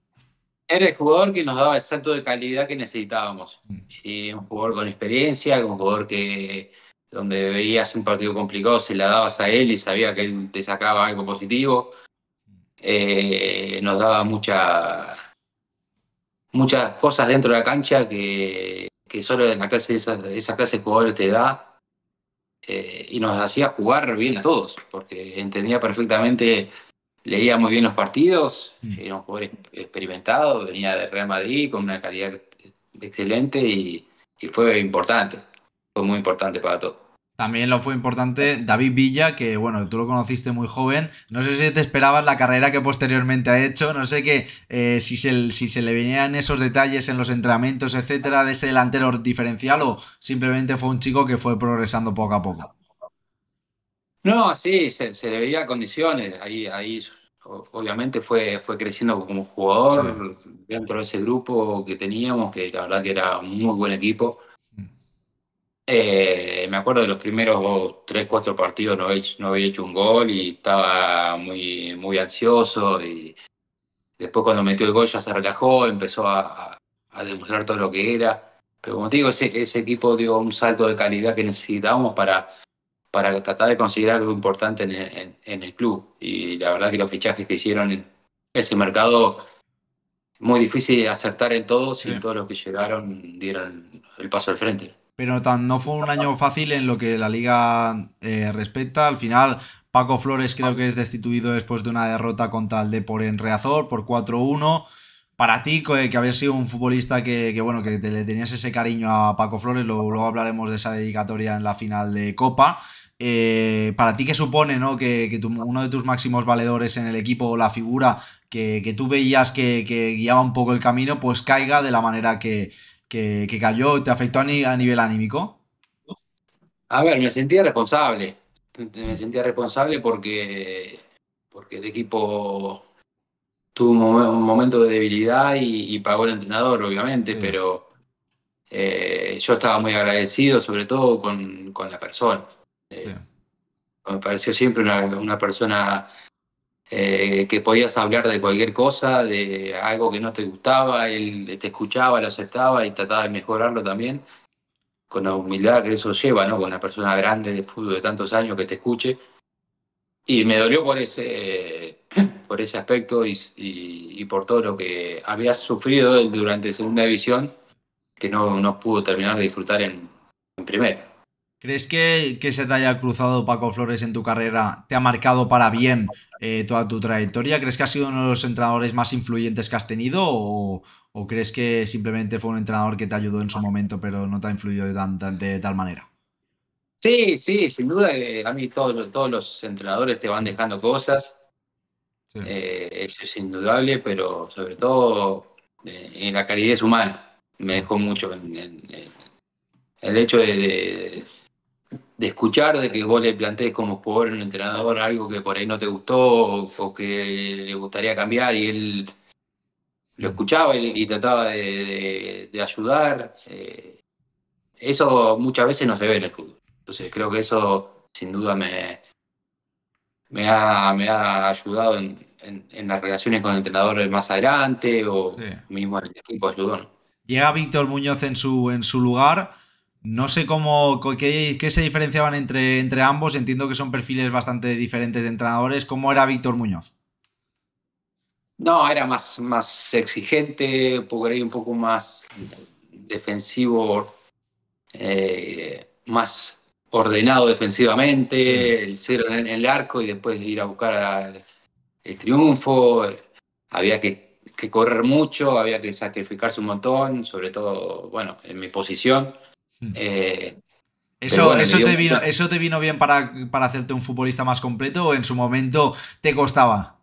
Era el jugador que nos daba el salto de calidad que necesitábamos. Mm. Y un jugador con experiencia, un jugador que donde veías un partido complicado se la dabas a él y sabía que él te sacaba algo positivo. Eh, nos daba mucha, muchas cosas dentro de la cancha que, solo en la clase, esa, clase de jugadores te da. Eh, y nos hacía jugar bien a todos, porque entendía perfectamente leía muy bien los partidos, era mm. un jugador experimentado, venía de Real Madrid con una calidad excelente y, fue importante, fue muy importante para todo. También lo fue importante David Villa, que bueno, tú lo conociste muy joven. No sé si te esperabas la carrera que posteriormente ha hecho. No sé qué eh, si, se, si se le venían esos detalles en los entrenamientos, etcétera, de ese delantero diferencial o simplemente fue un chico que fue progresando poco a poco. No, sí, se, le veía condiciones. Ahí, ahí obviamente fue, fue creciendo como jugador dentro de ese grupo que teníamos, que la verdad que era un muy buen equipo. Mm. Eh, me acuerdo de los primeros tres, cuatro partidos no, no había hecho un gol y estaba muy, muy ansioso y después cuando metió el gol ya se relajó, empezó a, demostrar todo lo que era. Pero como te digo, ese, ese equipo dio un salto de calidad que necesitábamos para, para tratar de conseguir algo importante en el, club. Y la verdad que los fichajes que hicieron en ese mercado, muy difícil acertar en todos sí. y todos los que llegaron dieron el paso al frente. Pero tan, no fue un año fácil en lo que la liga eh, respecta. Al final, Paco Flores creo que es destituido después de una derrota contra el Depor en Reazor por 4-1. Para ti, eh, que habías sido un futbolista que, bueno, que te, le tenías ese cariño a Paco Flores, luego hablaremos de esa dedicatoria en la final de Copa. Eh, para ti, ¿qué supone que, uno de tus máximos valedores en el equipo, o la figura que, tú veías que, guiaba un poco el camino, pues caiga de la manera que, cayó? ¿Te afectó a, nivel anímico? A ver, me sentía responsable. Me sentía responsable porque, porque el equipo tuvo un, momento de debilidad y, pagó el entrenador, obviamente, pero eh, yo estaba muy agradecido, sobre todo con la persona me pareció siempre una, persona eh, que podías hablar de cualquier cosa, de algo que no te gustaba, él te escuchaba, lo aceptaba y trataba de mejorarlo también, con la humildad que eso lleva, ¿no? Con una persona grande de fútbol de tantos años que te escuche. Y me dolió por ese, (clears throat) por ese aspecto y, por todo lo que había sufrido durante segunda división, que no, no pudo terminar de disfrutar en, en primera. ¿Crees que, que, se te haya cruzado Paco Flores en tu carrera? ¿Te ha marcado para bien eh, toda tu trayectoria? ¿Crees que ha sido uno de los entrenadores más influyentes que has tenido? ¿O, crees que simplemente fue un entrenador que te ayudó en su momento, pero no te ha influido de, tal manera? Sí, sí, sin duda. Eh, a mí todos, los entrenadores te van dejando cosas. Eh, eso es indudable, pero sobre todo en la caridez humana. Me dejó mucho en, el hecho de de escuchar, de que vos le plantees como jugador, un entrenador, algo que por ahí no te gustó o, que le gustaría cambiar y él lo escuchaba y, trataba de, ayudar. Eh, eso muchas veces no se ve en el fútbol. Entonces creo que eso sin duda me, me, ha, me ha ayudado en, las relaciones con el entrenador más adelante o mismo en el equipo ayudó. Llega Víctor Muñoz en su, en su lugar no sé cómo, qué, se diferenciaban entre, entre ambos. Entiendo que son perfiles bastante diferentes de entrenadores. ¿Cómo era Víctor Muñoz? No, era más, más exigente, por un poco más defensivo, eh, más ordenado defensivamente, el cero en el arco y después ir a buscar el triunfo. Había que, que, correr mucho, había que sacrificarse un montón, sobre todo, bueno, en mi posición Mm. Eh, eso, eso, te vino, ¿Eso te vino bien para, para, hacerte un futbolista más completo o en su momento te costaba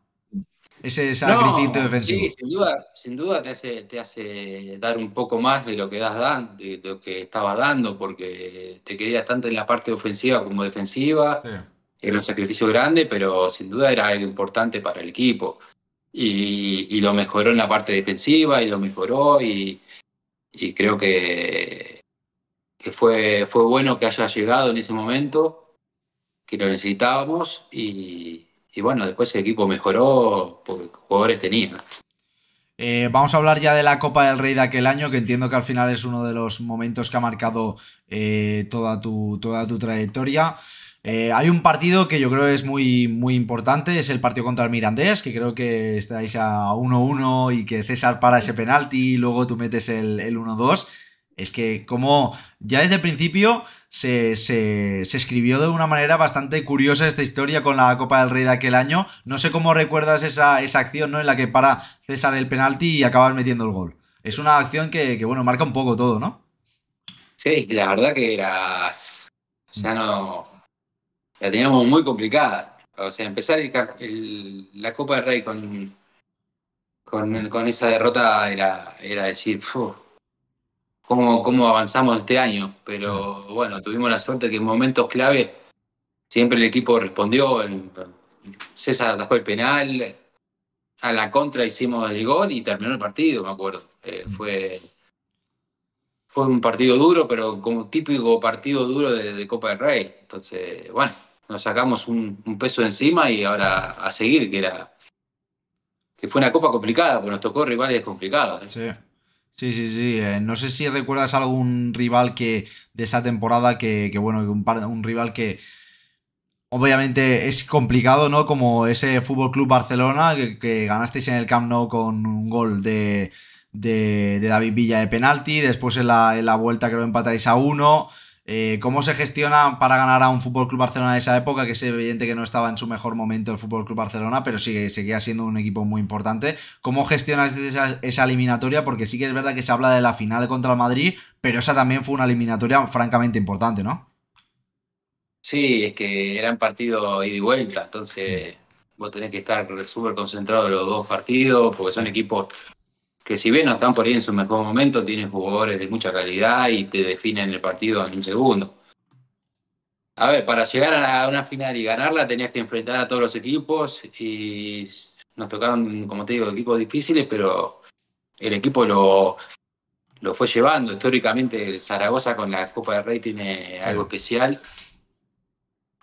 ese sacrificio defensivo? Sí, sin duda, sin duda te, hace, te hace dar un poco más de lo que das lo que estaba dando, porque te querías tanto en la parte ofensiva como defensiva. Era un sacrificio grande, pero sin duda era algo importante para el equipo. Y, lo mejoró en la parte defensiva y lo mejoró y creo que que fue, fue bueno que haya llegado en ese momento, que lo necesitábamos y, bueno, después el equipo mejoró porque jugadores tenían. Eh, vamos a hablar ya de la Copa del Rey de aquel año, que entiendo que al final es uno de los momentos que ha marcado eh, toda, tu, toda tu trayectoria. Eh, hay un partido que yo creo es muy, muy importante, es el partido contra el Mirandés, que creo que estáis a 1-1 y que César para ese penalti y luego tú metes el, el 1-2. Es que como ya desde el principio se, escribió de una manera bastante curiosa esta historia con la Copa del Rey de aquel año. No sé cómo recuerdas esa, acción, ¿no? En la que para César el penalti y acabas metiendo el gol. Es una acción que, bueno, marca un poco todo, ¿no? Sí, la verdad que era. O sea, no. La teníamos muy complicada. O sea, empezar la Copa del Rey con, con, esa derrota era, era decir, cómo, avanzamos este año. Pero bueno, tuvimos la suerte que en momentos clave siempre el equipo respondió. César atajó el penal, a la contra hicimos el gol y terminó el partido, me acuerdo. Eh, fue, fue un partido duro, pero como típico partido duro de, Copa del Rey. Entonces, bueno, nos sacamos un, peso encima y ahora a seguir, que era que fue una copa complicada, porque nos tocó rivales complicados. ¿eh? Sí. Sí, sí, sí. Eh, no sé si recuerdas algún rival que de esa temporada que, que bueno, un, un rival que obviamente es complicado, ¿no? Como ese Fútbol Club Barcelona que, ganasteis en el Camp Nou con un gol de, de, David Villa de penalti. Después en la, en la vuelta empatáis a uno. Eh, ¿Cómo se gestiona para ganar a un Fútbol Club Barcelona de esa época? Que es evidente que no estaba en su mejor momento el Fútbol Club Barcelona, pero sigue, seguía siendo un equipo muy importante. ¿Cómo gestionas esa, eliminatoria? Porque sí que es verdad que se habla de la final contra el Madrid, pero esa también fue una eliminatoria francamente importante, ¿no? Sí, es que eran partidos ida y vuelta, entonces vos tenés que estar súper concentrado en los dos partidos, porque son equipos que si bien no están por ahí en su mejor momento, tienen jugadores de mucha calidad y te definen el partido en un segundo. A ver, para llegar a una final y ganarla tenías que enfrentar a todos los equipos y nos tocaron, como te digo, equipos difíciles, pero el equipo lo, lo fue llevando. Históricamente Zaragoza con la Copa de Rey tiene algo especial.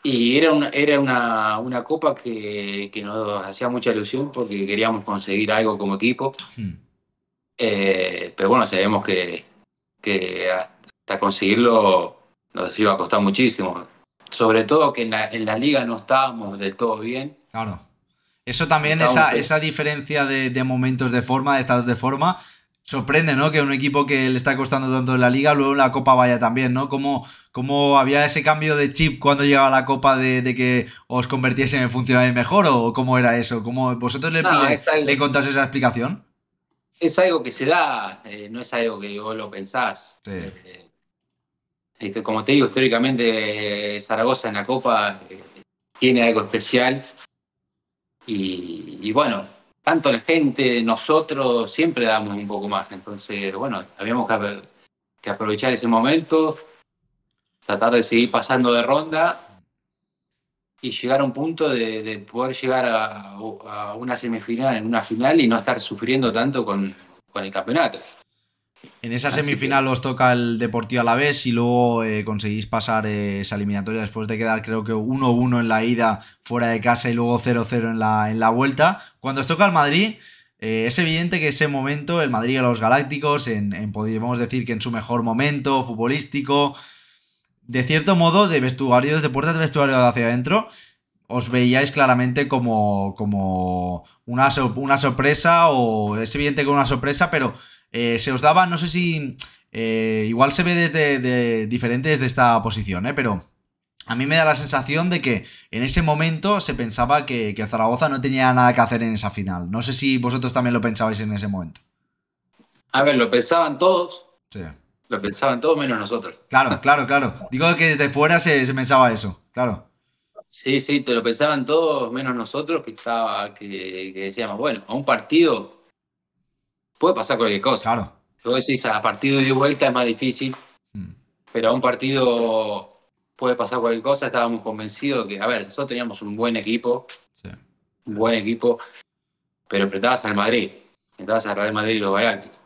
Y era una, era una, una copa que, nos hacía mucha ilusión porque queríamos conseguir algo como equipo. Hmm. Eh, pero bueno, sabemos que, hasta conseguirlo nos iba a costar muchísimo. Sobre todo que en la, liga no estábamos de todo bien. Claro. Eso también, esa, esa, diferencia de, momentos de forma, de estados de forma, sorprende, ¿no? Que un equipo que le está costando tanto en la liga, luego en la Copa vaya también, ¿no? Como, había ese cambio de chip cuando llegaba la Copa de, que os convirtiese en funcionarios mejor, o cómo era eso? ¿Cómo, ¿Vosotros le, le, le contáis esa explicación? es algo que se da, eh, no es algo que vos lo pensás. Eh, este, como te digo, históricamente eh, Zaragoza en la Copa tiene algo especial. Y, bueno, tanto la gente, nosotros siempre damos un poco más. Entonces, bueno, habíamos que aprovechar ese momento, tratar de seguir pasando de ronda y llegar a un punto de, poder llegar a, una semifinal, en una final y no estar sufriendo tanto con, el campeonato. En esa semifinal os toca el Deportivo a la vez y luego eh, conseguís pasar eh, esa eliminatoria después de quedar creo que 1-1 en la ida fuera de casa y luego 0-0 en la, en la vuelta. Cuando os toca el Madrid, eh, es evidente que ese momento, el Madrid a los Galácticos, en, en podríamos decir que en su mejor momento futbolístico, de cierto modo, de vestuarios, de puertas de vestuario hacia adentro, os veíais claramente como, como una, una sorpresa, o es evidente que una sorpresa, pero eh, se os daba, no sé si, eh, igual se ve desde de, diferente desde esta posición, eh, pero a mí me da la sensación de que en ese momento se pensaba que, que Zaragoza no tenía nada que hacer en esa final. No sé si vosotros también lo pensabais en ese momento. A ver, lo pensaban todos. Sí. Lo pensaban todos menos nosotros. Claro, claro, claro. Digo que desde fuera se, pensaba eso, claro. Sí, sí, te lo pensaban todos menos nosotros que, estaba, que, decíamos, bueno, a un partido puede pasar cualquier cosa. Claro. Tú decís, a partido de vuelta es más difícil, mm. pero a un partido puede pasar cualquier cosa. Estábamos convencidos que, a ver, nosotros teníamos un buen equipo, un buen equipo, pero enfrentabas al Madrid, enfrentabas al Real Madrid y los Galácticos.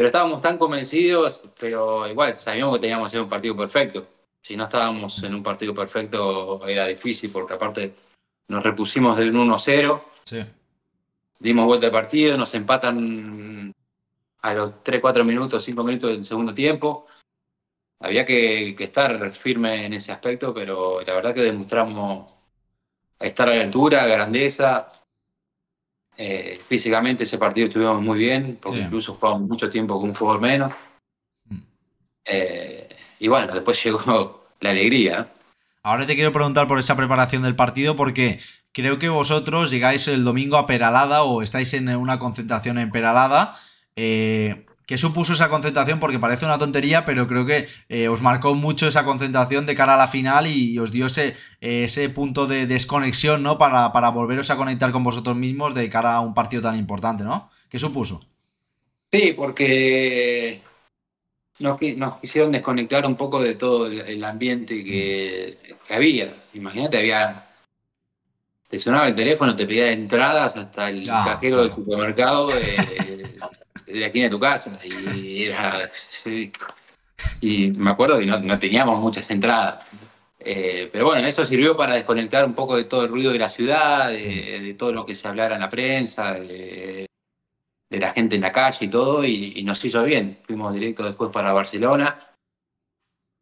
Pero estábamos tan convencidos, pero igual sabíamos que teníamos que hacer un partido perfecto. Si no estábamos en un partido perfecto era difícil porque aparte nos repusimos de un 1-0. Dimos vuelta de partido, nos empatan a los 3-4 minutos, 5 minutos del segundo tiempo. Había que, que estar firme en ese aspecto, pero la verdad que demostramos estar a la altura, grandeza, eh, físicamente ese partido estuvimos muy bien, porque incluso jugamos mucho tiempo con un fútbol menos. Mm. Eh, y bueno, después (laughs) llegó la alegría. Ahora te quiero preguntar por esa preparación del partido, porque creo que vosotros llegáis el domingo a Peralada o estáis en una concentración en Peralada. Eh, ¿Qué supuso esa concentración? Porque parece una tontería, pero creo que eh, os marcó mucho esa concentración de cara a la final y, os dio ese, eh, punto de desconexión, ¿no? Para, volveros a conectar con vosotros mismos de cara a un partido tan importante, ¿no? ¿Qué supuso? Sí, porque nos, quisieron desconectar un poco de todo el, ambiente que, había. Imagínate, había te sonaba el teléfono, te pedía entradas hasta el ah, cajero del supermercado. Eh, de aquí de tu casa. Y, era, y me acuerdo que no, teníamos muchas entradas. Eh, pero bueno, eso sirvió para desconectar un poco de todo el ruido de la ciudad, de, todo lo que se hablara en la prensa, de, la gente en la calle y todo, y, nos hizo bien. Fuimos directo después para Barcelona,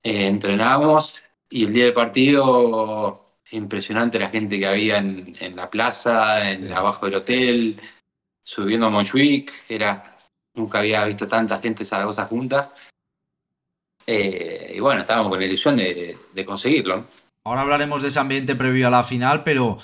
eh, entrenamos y el día del partido, impresionante la gente que había en, la plaza, en, abajo del hotel, subiendo a Montjuic, era Nunca había visto tanta gente salgosa juntas. junta. Eh, y bueno, estábamos con la ilusión de, conseguirlo. Ahora hablaremos de ese ambiente previo a la final, pero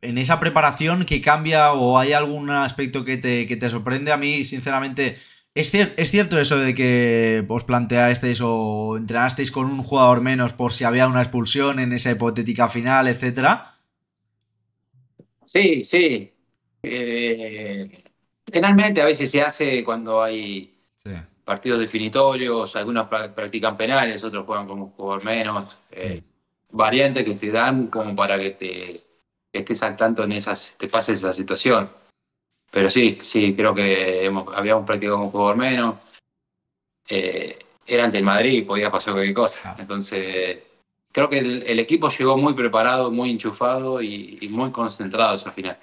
en esa preparación que cambia o hay algún aspecto que te, sorprende. A mí, sinceramente, ¿es, ¿es, cierto eso de que os planteasteis o entrenasteis con un jugador menos por si había una expulsión en esa hipotética final, etcétera? Sí, sí. Eh, Penalmente a veces se hace cuando hay partidos definitorios, algunos practican penales, otros juegan como jugador menos. Eh, variantes que te dan como para que te estés al tanto en esas, te pase esa situación. Pero sí, sí, creo que habíamos practicado como jugador menos. Eh, era ante el Madrid, podía pasar cualquier cosa. Ah. Entonces, creo que el, equipo llegó muy preparado, muy enchufado y muy concentrado esa final.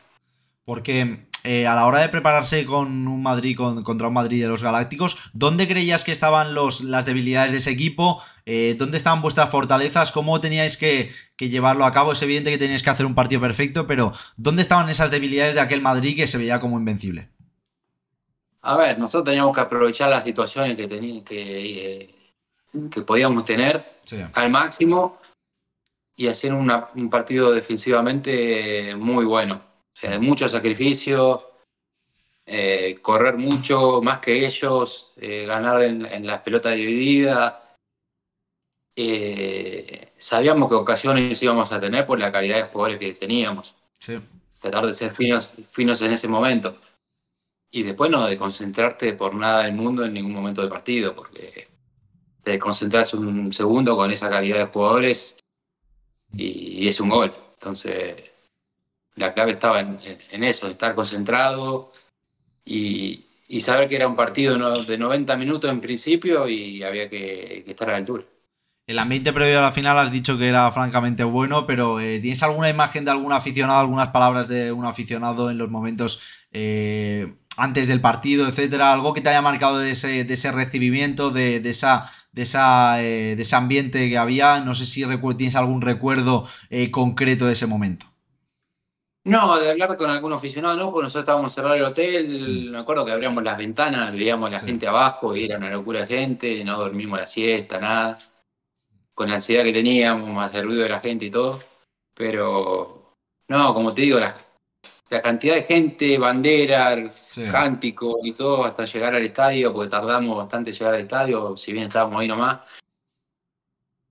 Porque eh, a la hora de prepararse con un Madrid, contra un Madrid de los Galácticos, ¿dónde creías que estaban los, las debilidades de ese equipo? Eh, ¿Dónde estaban vuestras fortalezas? ¿Cómo teníais que, llevarlo a cabo? Es evidente que teníais que hacer un partido perfecto, pero ¿dónde estaban esas debilidades de aquel Madrid que se veía como invencible? A ver, nosotros teníamos que aprovechar las situaciones que, teníamos, que, eh, que podíamos tener al máximo y hacer un partido defensivamente muy bueno eh, mucho sacrificio, eh, correr mucho más que ellos, eh, ganar en, en, la pelota dividida. Eh, sabíamos que ocasiones íbamos a tener por la calidad de jugadores que teníamos. Tratar de ser finos, finos en ese momento. Y después no de concentrarte por nada del mundo en ningún momento del partido, porque te concentras un segundo con esa calidad de jugadores y es un gol. Entonces, la clave estaba en, eso, estar concentrado y, saber que era un partido de 90 minutos en principio y había que, estar a la altura. El ambiente previo a la final has dicho que era francamente bueno, pero eh, ¿tienes alguna imagen de algún aficionado, algunas palabras de un aficionado en los momentos eh, antes del partido, etcétera? ¿Algo que te haya marcado de ese, recibimiento, de, esa, eh, de ese ambiente que había? No sé si tienes algún recuerdo concreto de ese momento. No, de hablar con algún aficionado, no, porque nosotros estábamos cerrados el hotel, me acuerdo que abríamos las ventanas, veíamos a la gente abajo y era una locura de gente, no dormimos la siesta, nada, con la ansiedad que teníamos, más el ruido de la gente y todo, pero no, como te digo, la, cantidad de gente, banderas, cánticos y todo hasta llegar al estadio, porque tardamos bastante en llegar al estadio, si bien estábamos ahí nomás,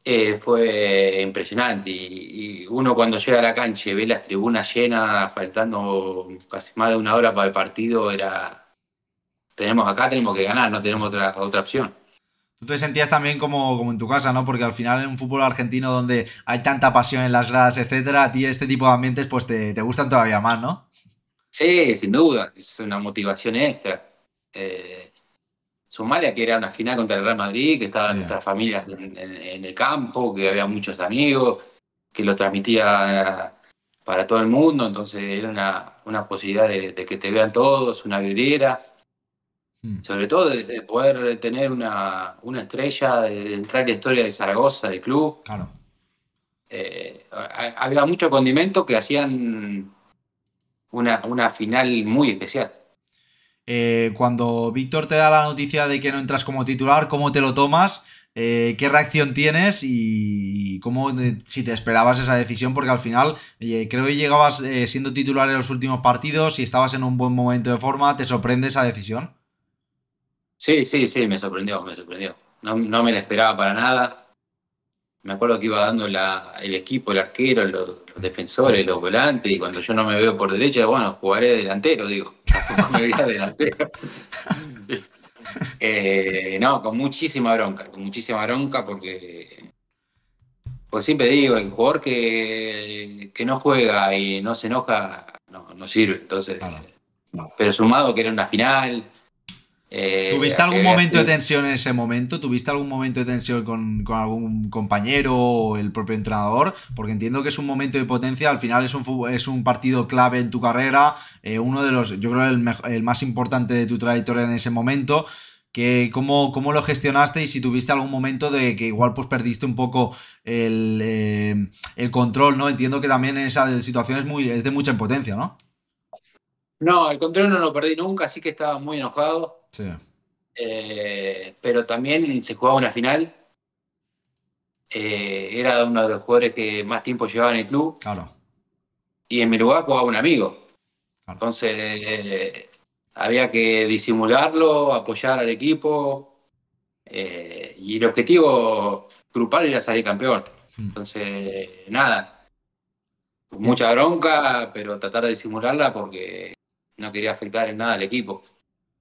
eh, fue impresionante. Y, uno cuando llega a la cancha y ve las tribunas llenas, faltando casi más de una hora para el partido, era. Tenemos acá, tenemos que ganar, no tenemos otra, otra opción. Tú te sentías también como, como en tu casa, ¿no? Porque al final en un fútbol argentino donde hay tanta pasión en las gradas, etcétera, a ti este tipo de ambientes pues te, te gustan todavía más, ¿no? Sí, sin duda, es una motivación extra. Eh, Somalia, que era una final contra el Real Madrid, que estaban nuestras familias en, el campo, que había muchos amigos, que lo transmitía para todo el mundo, entonces era una, posibilidad de, que te vean todos, una vidriera, hmm. sobre todo de, poder tener una, estrella, de, entrar en la historia de Zaragoza, del club. Eh, había mucho condimento que hacían una, una final muy especial. Eh, cuando Víctor te da la noticia de que no entras como titular, ¿cómo te lo tomas? Eh, ¿Qué reacción tienes? Y, cómo eh, si te esperabas esa decisión, porque al final creo que llegabas siendo titular en los últimos partidos y estabas en un buen momento de forma. ¿Te sorprende esa decisión? Sí, sí, sí, me sorprendió, me sorprendió. No, me la esperaba para nada. Me acuerdo que iba dando el equipo, el arquero, los defensores, los volantes, y cuando yo no me veo por derecha, bueno, jugaré delantero, digo, (laughs) (laughs) eh, no, con muchísima bronca, con muchísima bronca porque pues siempre digo, el jugador que, no juega y no se enoja, no, no sirve. Entonces, pero sumado que era una final, eh, ¿Tuviste algún eh, momento de tensión en ese momento? ¿Tuviste algún momento de tensión con, algún compañero o el propio entrenador? Porque entiendo que es un momento de potencia, al final es un, partido clave en tu carrera, eh, uno de los, yo creo, el, más importante de tu trayectoria en ese momento. Que cómo, ¿Cómo lo gestionaste y si tuviste algún momento de que igual pues perdiste un poco el, control, ¿no? Entiendo que también esa situación es, muy, de mucha impotencia, ¿no? No, el control no lo perdí nunca, así que estaba muy enojado eh, pero también se jugaba una final. Eh, era uno de los jugadores que más tiempo llevaba en el club. Claro. Y en mi lugar jugaba un amigo. Entonces eh, había que disimularlo, apoyar al equipo. y el objetivo grupal era salir campeón. Hmm. Entonces, nada. Mucha bronca, pero tratar de disimularla porque no quería afectar en nada al equipo.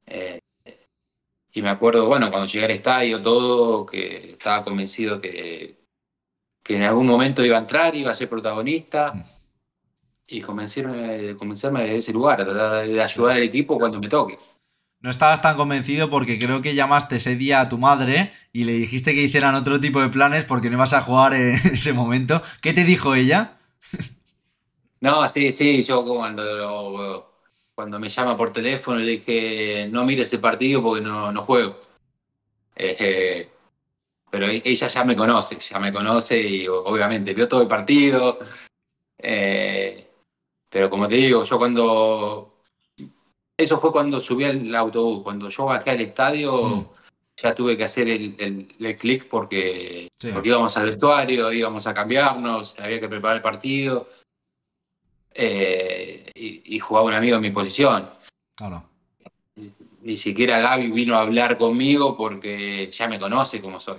Eh, y me acuerdo, bueno, cuando llegué al estadio, todo, que estaba convencido que, que en algún momento iba a entrar, iba a ser protagonista. Mm. Y convencerme, convencerme de ese lugar, de ayudar al equipo cuando me toque. No estabas tan convencido porque creo que llamaste ese día a tu madre y le dijiste que hicieran otro tipo de planes porque no ibas a jugar en (laughs) ese momento. ¿Qué te dijo ella? No, sí, sí, yo cuando cuando me llama por teléfono, le dije, no mires el partido porque no, no juego. Este, pero e-, ella ya me conoce, ya me conoce y obviamente vio todo el partido. Eh, pero como te digo, yo cuando... Eso fue cuando subí al autobús, cuando yo bajé al estadio, mm. ya tuve que hacer el, el, clic porque íbamos al vestuario, íbamos a cambiarnos, había que preparar el partido. Eh, y, jugaba un amigo en mi posición. Ah, ni, siquiera Gaby vino a hablar conmigo porque ya me conoce como soy.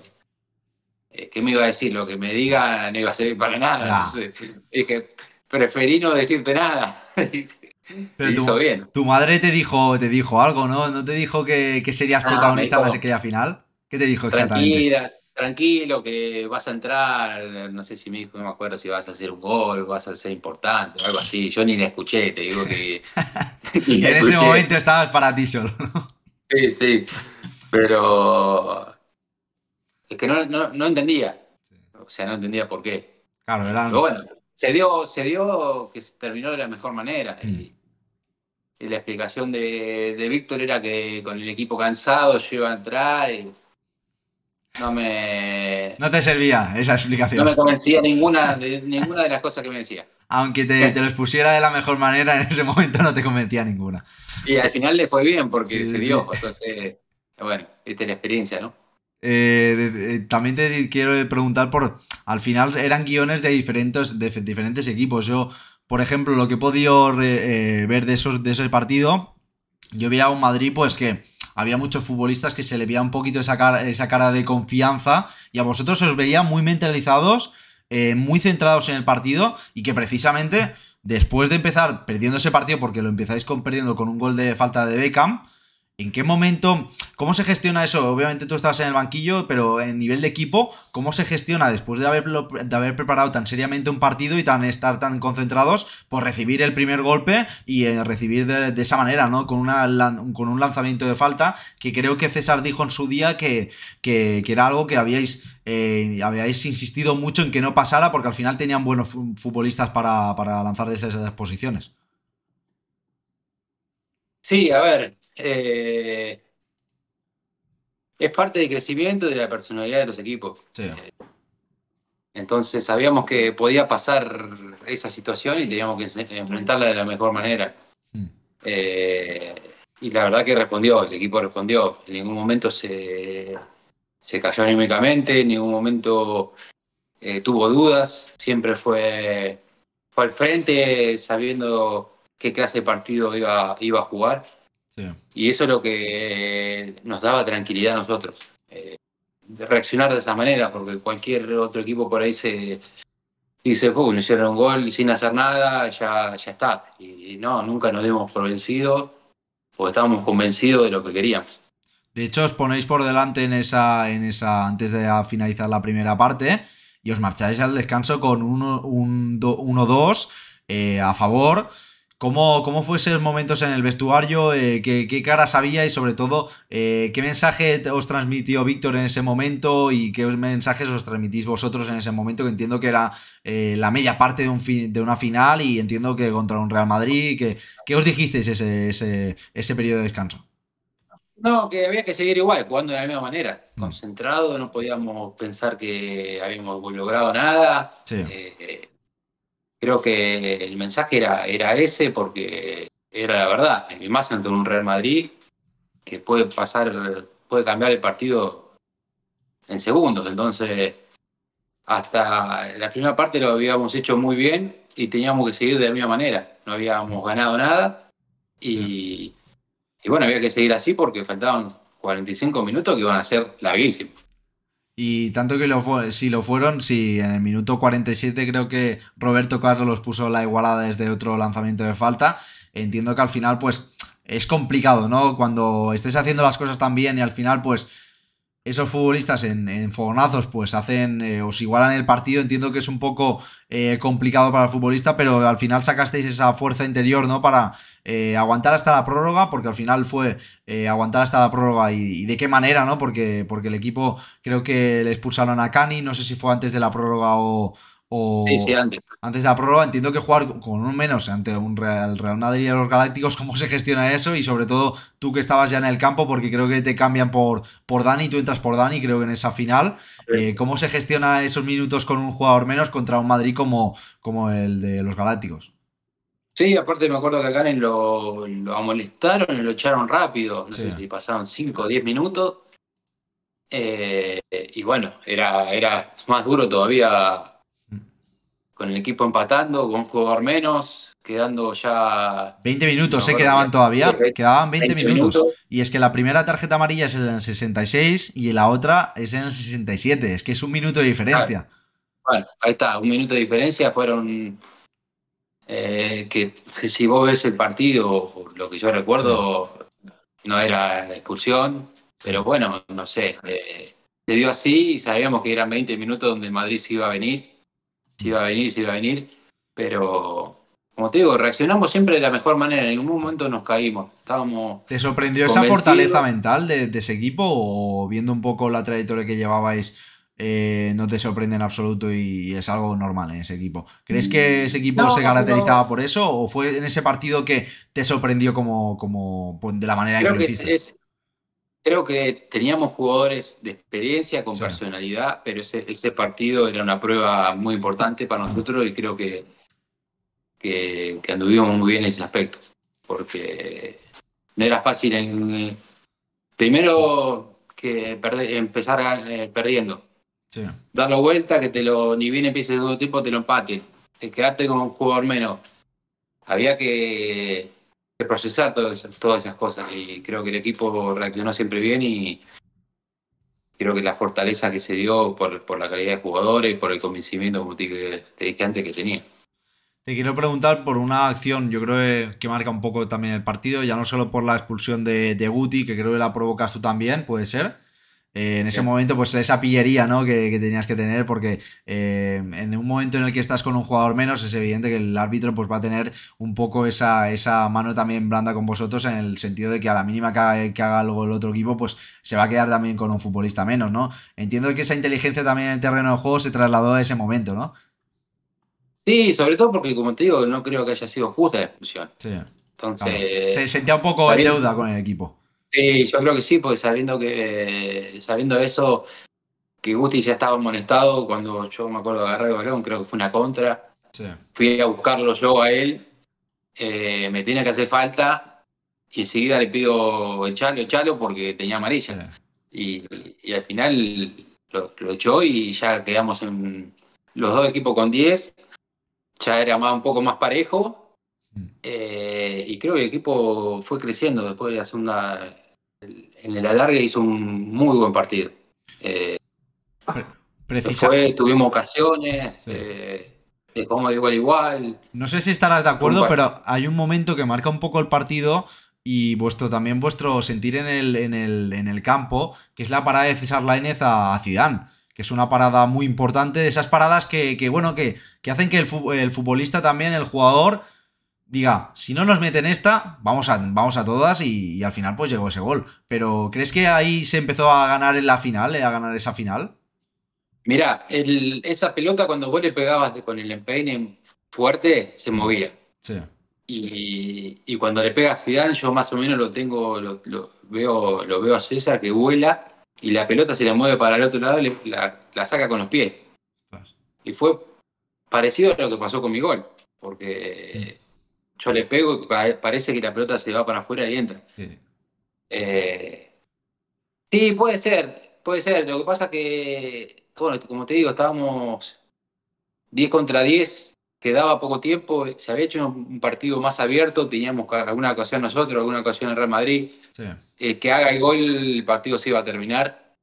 Eh, ¿Qué me iba a decir? Lo que me diga no iba a servir para nada. que ah. dije, preferí no decirte nada. (laughs) Pero tu, bien. tu madre te dijo, te dijo algo, ¿no? ¿No te dijo que, que serías ah, protagonista protagonista la sequía final? ¿Qué te dijo exactamente? tranquilo que vas a entrar, no sé si me dijo, no me acuerdo si vas a hacer un gol, vas a ser importante o algo así. Yo ni le escuché, te digo que... (laughs) en ese momento estabas para ti solo. sí, sí, pero... Es que no, entendía. O sea, no entendía por qué. Claro, ¿verdad? Pero bueno, se dio, se dio que se terminó de la mejor manera. Mm. Y, la explicación de, de Víctor era que con el equipo cansado yo iba a entrar y no me... No te servía esa explicación. No me convencía ninguna de, ninguna de las cosas que me decía. Aunque te, te, los pusiera de la mejor manera, en ese momento no te convencía ninguna. Y al final le fue bien porque se dio. Entonces, bueno, esta es la experiencia, ¿no? Eh, también te quiero preguntar por. Al final eran guiones de diferentes, de diferentes equipos. Yo, por ejemplo, lo que he podido eh, ver de, esos, de ese partido, yo vi a un Madrid, pues que había muchos futbolistas que se le veía un poquito esa cara, de confianza y a vosotros os veía muy mentalizados, eh, muy centrados en el partido y que precisamente después de empezar perdiendo ese partido, porque lo empezáis con, perdiendo con un gol de falta de Beckham, ¿En qué momento? ¿Cómo se gestiona eso? Obviamente tú estás en el banquillo, pero en nivel de equipo, ¿cómo se gestiona después de, de haber preparado tan seriamente un partido y tan estar tan concentrados por recibir el primer golpe y eh, recibir de, esa manera, ¿no? Con, con un lanzamiento de falta que creo que César dijo en su día que, era algo que eh, habíais, insistido mucho en que no pasara porque al final tenían buenos futbolistas para, para lanzar desde esas posiciones. Sí, a ver, eh, es parte del crecimiento de la personalidad de los equipos. Eh, entonces sabíamos que podía pasar esa situación y teníamos que enfrentarla de la mejor manera. Mm. Eh, y la verdad que respondió, el equipo respondió. En ningún momento se, cayó anímicamente, en ningún momento tuvo dudas, siempre fue, fue al frente, sabiendo qué clase de partido iba, iba a jugar. Y eso es lo que eh, nos daba tranquilidad a nosotros. Eh, de reaccionar de esa manera, porque cualquier otro equipo por ahí se dice, pum, hicieron un gol y sin hacer nada, ya, ya está. Y, no, nunca nos dimos por vencido porque estábamos convencidos de lo que queríamos. De hecho, os ponéis por delante en esa, en esa, antes de finalizar la primera parte, y os marcháis al descanso con 1-2 eh, a favor. ¿Cómo, ¿Cómo fue esos momentos en el vestuario? Eh, ¿qué, cara sabía y sobre todo eh, qué mensaje os transmitió Víctor en ese momento y qué mensajes os transmitís vosotros en ese momento? Que entiendo que era eh, la media parte de, un de, una final y entiendo que contra un Real Madrid. Que, ¿Qué os dijisteis ese, periodo de descanso? No, que había que seguir igual, jugando de la misma manera, mm. concentrado, no podíamos pensar que habíamos logrado nada. Sí creo que el mensaje era, era ese porque era la verdad. mi más ante un Real Madrid que puede pasar, puede cambiar el partido en segundos. Entonces, hasta la primera parte lo habíamos hecho muy bien y teníamos que seguir de la misma manera. No habíamos ganado nada y, y bueno, había que seguir así porque faltaban 45 minutos que iban a ser larguísimos. Y tanto que lo si lo fueron, si en el minuto 47 creo que Roberto Carlos los puso la igualada desde otro lanzamiento de falta. Entiendo que al final, pues, es complicado, ¿no? Cuando estés haciendo las cosas tan bien y al final, pues, esos futbolistas en, fogonazos pues hacen eh, os igualan el partido. Entiendo que es un poco eh, complicado para el futbolista, pero al final sacasteis esa fuerza interior, ¿no? Para eh, aguantar hasta la prórroga, porque al final fue aguantar hasta la prórroga y, de qué manera, ¿no? Porque, porque el equipo creo que le expulsaron a Cani, no sé si fue antes de la prórroga o o antes. Antes de la prórroga, entiendo que jugar con un menos ante un Real, Madrid y los Galácticos, ¿cómo se gestiona eso? Y sobre todo tú que estabas ya en el campo, porque creo que te cambian por, por Dani, tú entras por Dani, creo que en esa final. Eh, ¿Cómo se gestiona esos minutos con un jugador menos contra un Madrid como, como el de los Galácticos? Sí, aparte me acuerdo que a Karen lo, lo molestaron y lo echaron rápido. No sé si pasaron 5 o 10 minutos. Eh, y bueno, era, era más duro todavía con el equipo empatando, con un jugador menos, quedando ya... 20 minutos, se ¿eh? quedaban todavía, quedaban 20, minutos. Y es que la primera tarjeta amarilla es en el 66 y la otra es en el 67, es que es un minuto de diferencia. Bueno, ahí está, un minuto de diferencia, fueron... Eh, que, si vos ves el partido, lo que yo recuerdo, no era expulsión, pero bueno, no sé, eh, se dio así y sabíamos que eran 20 minutos donde Madrid se iba a venir si iba a venir, si iba a venir, pero como te digo, reaccionamos siempre de la mejor manera, en ningún momento nos caímos, estábamos... ¿Te sorprendió esa fortaleza mental de, ese equipo o viendo un poco la trayectoria que llevabais? Eh, no te sorprende en absoluto y es algo normal en ese equipo. ¿Crees que mm, ese equipo se caracterizaba por eso o fue en ese partido que te sorprendió como, como pues, de la manera que, lo hiciste? Creo que teníamos jugadores de experiencia, con personalidad, pero ese, partido era una prueba muy importante para nosotros y creo que, que, anduvimos muy bien en ese aspecto, porque no era fácil en... Eh, primero que empezar eh, perdiendo. Sí. Dar vuelta, que te lo, ni bien todo el tiempo, te lo empate. Quedarte con un jugador menos. Había que de procesar todas, todas esas cosas. Y creo que el equipo reaccionó siempre bien y creo que la fortaleza que se dio por, por la calidad de jugadores y por el convencimiento, como te, dije antes, que tenía. Te quiero preguntar por una acción, yo creo que marca un poco también el partido, ya no solo por la expulsión de, de Guti, que creo que la provocas tú también, puede ser, eh, en ese momento, pues esa pillería ¿no? que, tenías que tener, porque eh, en un momento en el que estás con un jugador menos, es evidente que el árbitro pues, va a tener un poco esa, esa mano también blanda con vosotros, en el sentido de que a la mínima que haga, algo el otro equipo, pues se va a quedar también con un futbolista menos, ¿no? Entiendo que esa inteligencia también en el terreno de juego se trasladó a ese momento, ¿no? Sí, sobre todo porque, como te digo, no creo que haya sido justa la expulsión. Sí. Se sentía un poco en deuda con el equipo. Sí, yo creo que sí, porque sabiendo que sabiendo eso, que Guti ya estaba molestado cuando yo me acuerdo de agarrar el balón, creo que fue una contra. Fui a buscarlo yo a él, eh, me tiene que hacer falta y enseguida le pido echarlo, echarlo porque tenía amarilla. Y, al final lo, echó y ya quedamos en los dos equipos con 10. Ya era más, un poco más parejo. Mm. Eh, y creo que el equipo fue creciendo después de hacer una... En el alargue hizo un muy buen partido. Precisamente. tuvimos ocasiones, sí. Eh, igual igual. No sé si estarás de acuerdo, pero hay un momento que marca un poco el partido y vuestro también vuestro sentir en el, en el, campo, que es la parada de César Lainez a Zidane que es una parada muy importante, de esas paradas que, bueno, que, hacen que el, el futbolista también, el jugador, diga, si no nos meten esta, vamos a, vamos a todas y, al final pues llegó ese gol. Pero ¿crees que ahí se empezó a ganar en la final, eh, a ganar esa final? Mira, esa pelota cuando vos le pegabas con el empeine fuerte, se movía. Sí. Y, cuando le pegas a Zidane, yo más o menos lo tengo, lo, veo, lo veo a César que vuela y la pelota se le mueve para el otro lado y la, la saca con los pies. Y fue parecido a lo que pasó con mi gol, porque yo le pego y parece que la pelota se va para afuera y entra. Sí. Eh, puede ser, puede ser. Lo que pasa que, bueno, como te digo, estábamos 10 contra 10, quedaba poco tiempo, se había hecho un partido más abierto, teníamos alguna ocasión nosotros, alguna ocasión en Real Madrid. Eh, que haga el gol, el partido se iba a terminar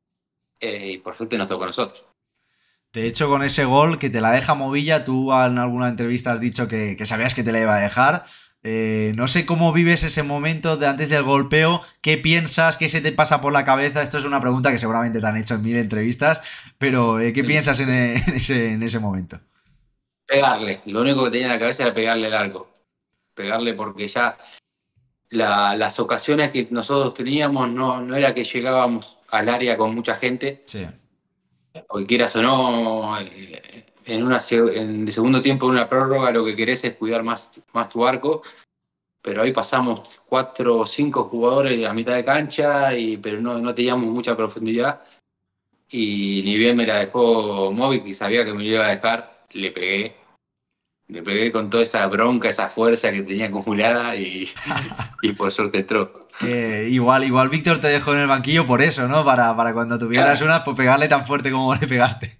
eh, y por suerte nos tocó a nosotros. De hecho, con ese gol que te la deja Movilla, tú en alguna entrevista has dicho que, sabías que te la iba a dejar. Eh, no sé cómo vives ese momento de antes del golpeo, qué piensas, qué se te pasa por la cabeza. Esto es una pregunta que seguramente te han hecho en mil entrevistas, pero eh, ¿qué piensas eh, en, ese, en, ese, momento? Pegarle, lo único que tenía en la cabeza era pegarle el arco. Pegarle porque ya las ocasiones que nosotros teníamos no, no era que llegábamos al área con mucha gente. Sí o quieras o no, eh, en una en el segundo tiempo de una prórroga lo que querés es cuidar más, más tu arco, pero ahí pasamos cuatro o cinco jugadores a mitad de cancha, y, pero no, no teníamos mucha profundidad. Y ni bien me la dejó Móvil que sabía que me iba a dejar, le pegué le pegué con toda esa bronca, esa fuerza que tenía acumulada y, por suerte entró. igual, igual Víctor te dejó en el banquillo por eso, ¿no? Para, cuando tuvieras una, pues pegarle tan fuerte como le pegaste.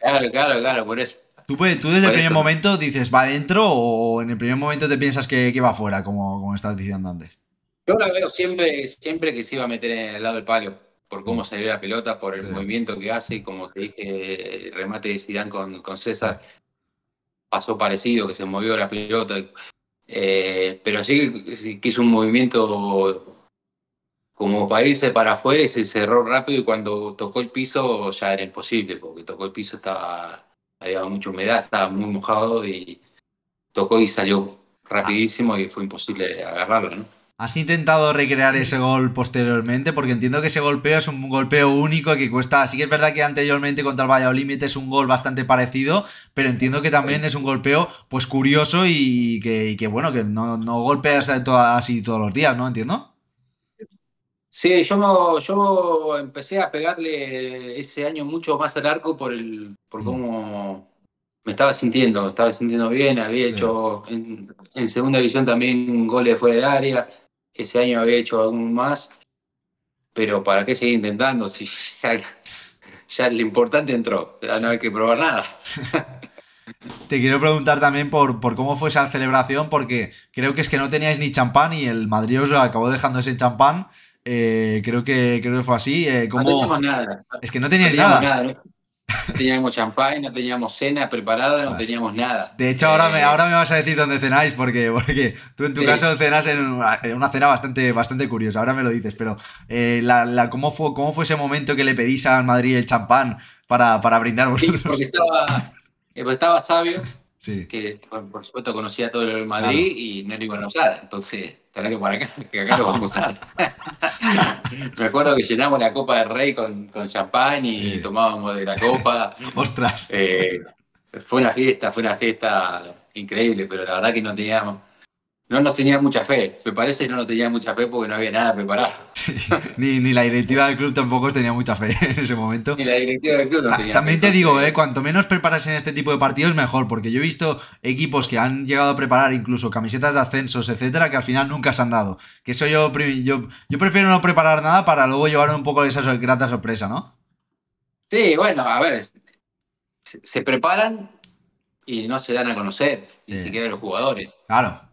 Claro, claro, claro, por eso. Tú, desde el primer momento dices, ¿va adentro o en el primer momento te piensas que, va afuera, como, como estás diciendo antes? Yo la veo siempre, siempre que se iba a meter en el lado del palio. por cómo mm. salió la pelota, por el movimiento que hace, y como te dije, remate de Zidane con, con César pasó parecido, que se movió la pelota. Eh, pero sí que hizo un movimiento como para irse para afuera y se cerró rápido y cuando tocó el piso ya era imposible, porque tocó el piso estaba, había mucha humedad, estaba muy mojado y tocó y salió rapidísimo y fue imposible agarrarlo, ¿no? ¿Has intentado recrear ese gol posteriormente? Porque entiendo que ese golpeo es un golpeo único que cuesta. Sí que es verdad que anteriormente contra el Valladolid es un gol bastante parecido, pero entiendo que también es un golpeo pues curioso y que, que bueno, que no, no golpeas así todos los días, ¿no? Entiendo. Sí, yo, yo empecé a pegarle ese año mucho más al arco por, el, por mm. cómo me estaba sintiendo, estaba sintiendo bien, había hecho en, segunda división también goles fuera del área, ese año había hecho aún más, pero ¿para qué seguir intentando si ya, ya lo importante entró? Ya no hay que probar nada. Te quiero preguntar también por, por, cómo fue esa celebración, porque creo que es que no teníais ni champán y el Madrid acabó dejando ese champán. Eh, creo, que, creo que fue así. Eh, no teníamos nada. Es que no teníais nada. No teníamos champán, no teníamos cena preparada, no teníamos nada. De hecho, ahora, me, eh, ahora me vas a decir dónde cenáis, porque, porque tú en tu caso cenas en una, cena bastante, bastante curiosa, ahora me lo dices, pero eh, la, la, ¿cómo, fue, ¿cómo fue ese momento que le pedís a Madrid el champán para, brindar vosotros? estaba eh, pues sabio, que por, supuesto conocía todo el Madrid y no lo iban a usar. Entonces, traerlo para acá, que acá lo (laughs) vamos a usar. Me (laughs) acuerdo que llenamos la copa del rey con, champán y tomábamos de la copa. (laughs) Ostras. Eh, fue una fiesta, fue una fiesta increíble, pero la verdad que no teníamos no nos tenía mucha fe. Me parece que no nos tenía mucha fe porque no había nada preparado. (laughs) ni, ni, la directiva del club tampoco tenía mucha fe en ese momento. Ni la directiva del club no ah, También te digo, eh, cuanto menos preparas en este tipo de partidos, mejor. Porque yo he visto equipos que han llegado a preparar incluso camisetas de ascensos, etcétera, que al final nunca se han dado. Que eso yo, yo, prefiero no preparar nada para luego llevar un poco de esa grata sorpresa, ¿no? Sí, bueno, a ver. Se, preparan y no se dan a conocer, ni siquiera los jugadores. Claro.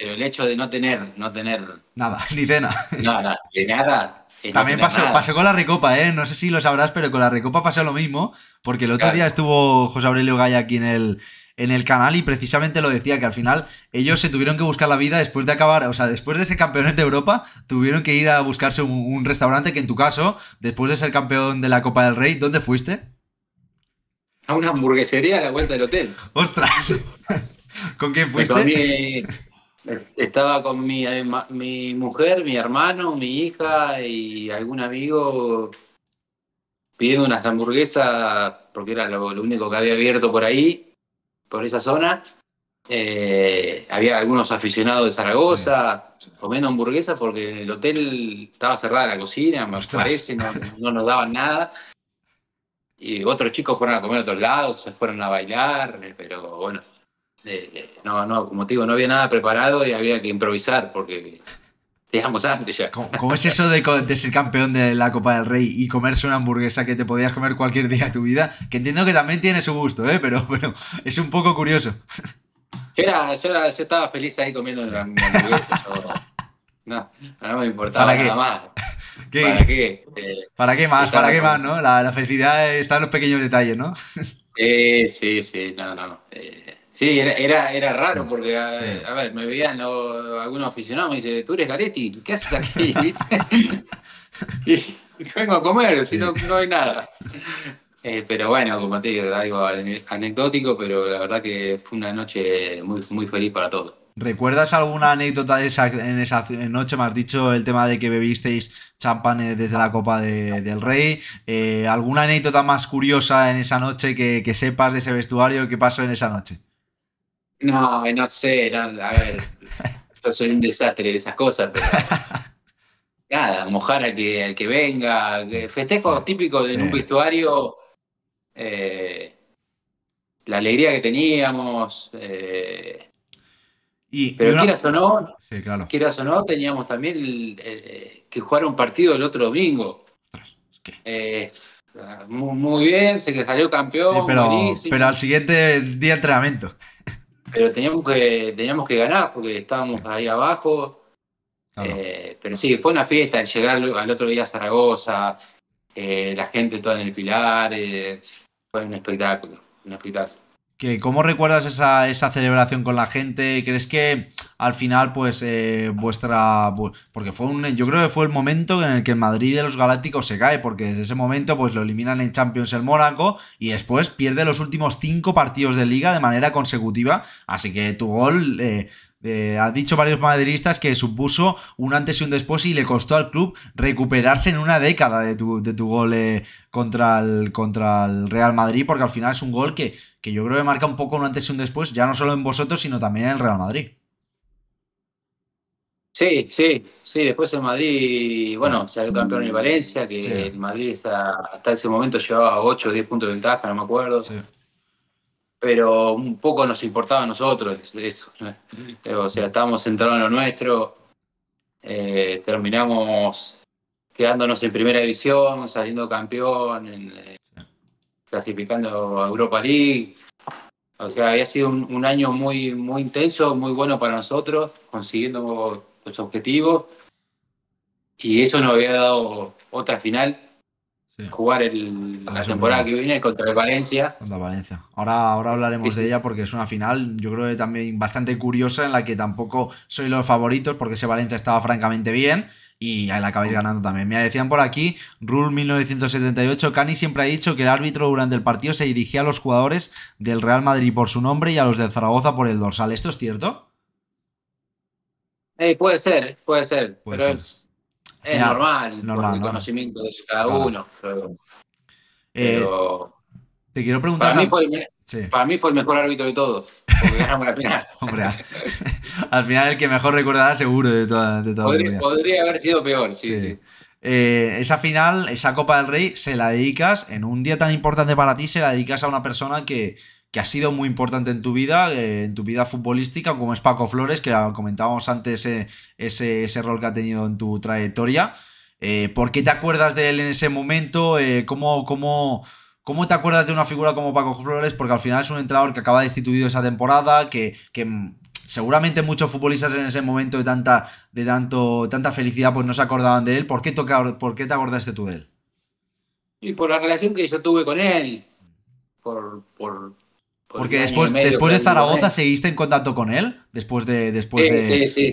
Pero el hecho de no tener, no tener. Nada, (laughs) ni cena. Nada, de nada. También pasó, con la recopa, ¿eh? No sé si lo sabrás, pero con la recopa pasó lo mismo, porque el otro día estuvo José Aurelio Gaya aquí en el, en el canal y precisamente lo decía que al final ellos se tuvieron que buscar la vida después de acabar, o sea, después de ese campeonato de Europa, tuvieron que ir a buscarse un, restaurante que en tu caso, después de ser campeón de la Copa del Rey, ¿dónde fuiste? A una hamburguesería a la vuelta del hotel. (laughs) ¡Ostras! (laughs) ¿Con quién fuiste? Estaba con mi, eh, mi mujer, mi hermano, mi hija y algún amigo pidiendo unas hamburguesas, porque era lo, único que había abierto por ahí, por esa zona. Eh, había algunos aficionados de Zaragoza comiendo hamburguesas porque en el hotel estaba cerrada la cocina, me parece, no, no, nos daban nada. Y otros chicos fueron a comer a otros lados, se fueron a bailar, pero bueno, no, no, como te digo, no había nada preparado y había que improvisar porque digamos antes ya. ¿Cómo, es eso de, ser campeón de la Copa del Rey y comerse una hamburguesa que te podías comer cualquier día de tu vida? Que entiendo que también tiene su gusto, ¿eh? pero, pero es un poco curioso. Yo, estaba feliz ahí comiendo la hamburguesa. no, no me importaba ¿Para qué? nada más. Eh, ¿Para qué? más? ¿Para qué más? La, felicidad está en los pequeños detalles, ¿no? Sí, sí, sí, no, no. Eh, Sí, era, era, era raro porque, a, ver, me veían algunos aficionados, me dice, tú eres Garetti, ¿qué haces aquí? (laughs) y vengo a comer, si no, no hay nada. Eh, pero bueno, como te digo, algo anecdótico, pero la verdad que fue una noche muy, feliz para todos. ¿Recuerdas alguna anécdota esa, en esa noche? Me has dicho el tema de que bebisteis champán desde la Copa del Rey. Eh, ¿Alguna anécdota más curiosa en esa noche que, que sepas de ese vestuario? ¿Qué pasó en esa noche? No, no sé, a ver, yo soy un desastre de esas cosas, pero (laughs) nada, mojar al que, que venga, festejo típico de un vestuario, eh, la alegría que teníamos, eh, y, pero quieras o no, teníamos también eh, que jugar un partido el otro domingo. muy, bien, se que salió campeón. pero al siguiente día de entrenamiento pero teníamos que, teníamos que ganar porque estábamos ahí abajo. Ah, eh, pero sí, fue una fiesta el llegar al otro día a Zaragoza, eh, la gente toda en el Pilar, eh, fue un espectáculo, un espectáculo que cómo recuerdas esa, celebración con la gente, crees que al final, pues, eh, vuestra. Porque fue un. Yo creo que fue el momento en el que el Madrid de los Galácticos se cae, porque desde ese momento, pues lo eliminan en Champions el Mónaco y después pierde los últimos cinco partidos de liga de manera consecutiva. Así que tu gol. Eh, eh, ha dicho varios madridistas que supuso un antes y un después y le costó al club recuperarse en una década de tu, de gol contra, el, contra el Real Madrid, porque al final es un gol que que yo creo que marca un poco un antes y un después, ya no solo en vosotros, sino también en el Real Madrid. Sí, sí, sí, después en Madrid, bueno, salió campeón en Valencia, que el Madrid hasta, ese momento llevaba 8 o 10 puntos de ventaja, no me acuerdo. Pero un poco nos importaba a nosotros eso. o sea, estábamos centrados en lo nuestro, eh, terminamos quedándonos en primera división, saliendo campeón, en, eh, clasificando a Europa League. O sea, había sido un, año muy, muy intenso, muy bueno para nosotros, consiguiendo los objetivos. Y eso nos había dado otra final jugar la temporada que viene contra el Valencia. Contra Valencia. Ahora, ahora hablaremos de ella porque es una final, yo creo que también bastante curiosa, en la que tampoco soy los favoritos porque ese Valencia estaba francamente bien. Y ahí la acabáis ganando también. me decían por aquí, Rule 1978, Cani siempre ha dicho que el árbitro durante el partido se dirigía a los jugadores del Real Madrid por su nombre y a los del Zaragoza por el dorsal. ¿Esto es cierto? Eh, puede ser, puede ser. Es normal, el conocimiento de cada uno. Eh, pero, te quiero preguntar. Para mí, fue el, mejor árbitro de todos. Porque (laughs) Hombre, (laughs) al final el que mejor recordará seguro de toda, podría, haber sido peor, sí. Eh, esa final, esa Copa del Rey, se la dedicas en un día tan importante para ti, se la dedicas a una persona que que ha sido muy importante en tu vida, eh, en tu vida futbolística, como es Paco Flores, que comentábamos antes eh, ese, ese, rol que ha tenido en tu trayectoria. Eh, ¿Por qué te acuerdas de él en ese momento? ¿cómo, cómo, cómo, te acuerdas de una figura como Paco Flores? Porque al final es un entrenador que acaba destituido esa temporada, que, mm, seguramente muchos futbolistas en ese momento de tanta, de tanto, tanta felicidad pues no se acordaban de él. ¿Por qué, toca, ¿Por te acordaste tú de él? Y por la relación que yo tuve con él, por, porque después, después de Zaragoza eh. seguiste en contacto con él, después de, después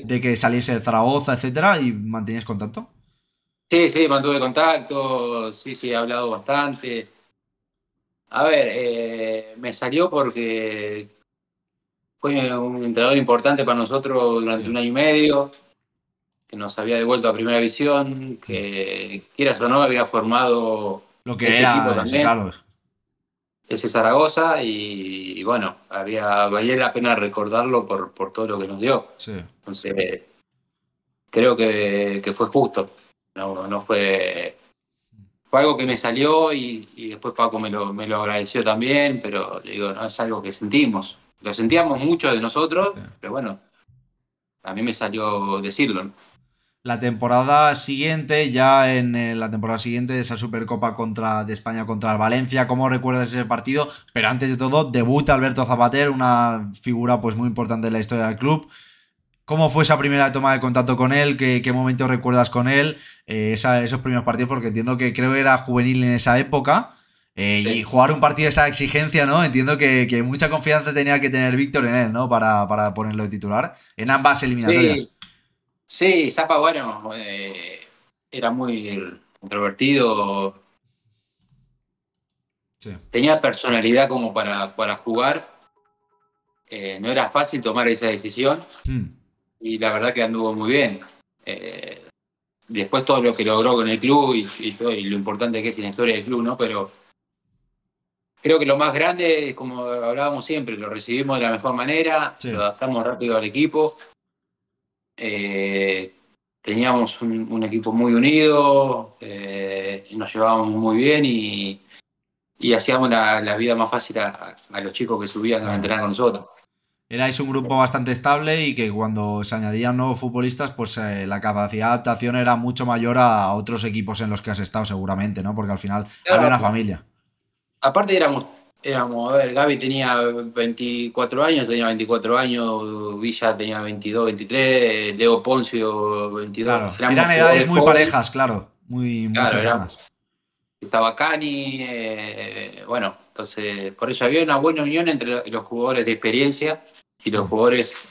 de, que saliese de Zaragoza, etcétera, y mantenías contacto. Sí, sí, mantuve contacto, sí, sí, he hablado bastante. A ver, eh, me salió porque fue un entrenador importante para nosotros durante un año y medio, que nos había devuelto a primera visión, que quieras o no había formado lo que era, equipo también ese Zaragoza y, bueno, había, valía la pena recordarlo por, por todo lo que nos dio. Entonces, creo que, fue justo. No, fue, fue algo que me salió y, después Paco me lo, me lo agradeció también, pero digo, no es algo que sentimos. Lo sentíamos mucho de nosotros, pero bueno, a mí me salió decirlo. La temporada siguiente, ya en eh, la temporada siguiente, de esa Supercopa contra, de España contra el Valencia, ¿cómo recuerdas ese partido? Pero antes de todo, debuta Alberto Zapatero, una figura pues muy importante en la historia del club. ¿Cómo fue esa primera toma de contacto con él? ¿Qué, qué momento recuerdas con él? Eh, esos primeros partidos, porque entiendo que creo que era juvenil en esa época. Eh, y jugar un partido de esa exigencia, ¿no? Entiendo que, mucha confianza tenía que tener Víctor en él, ¿no? Para, para ponerlo de titular en ambas eliminatorias. Sí, Zapa, bueno, eh, era muy introvertido. Tenía personalidad como para, para jugar. Eh, no era fácil tomar esa decisión. Hmm. Y la verdad que anduvo muy bien. Eh, después todo lo que logró con el club y, lo importante que es en la historia del club, ¿no? Pero creo que lo más grande, como hablábamos siempre, lo recibimos de la mejor manera, lo adaptamos rápido al equipo eh, teníamos un, equipo muy unido, eh, nos llevábamos muy bien y, hacíamos la, vida más fácil a, los chicos que subían a entrenar con nosotros. Erais un grupo bastante estable y que cuando se añadían nuevos futbolistas, pues eh, la capacidad de adaptación era mucho mayor a otros equipos en los que has estado seguramente, ¿no? Porque al final era una familia. Aparte éramos éramos, a ver, Gaby tenía 24 años, tenía 24 años, Villa tenía 22, 23, Leo Poncio 22. eran edades muy parejas, claro, muy, muy Estaba Cani, eh, bueno, entonces por eso había una buena unión entre los jugadores de experiencia y los mm. jugadores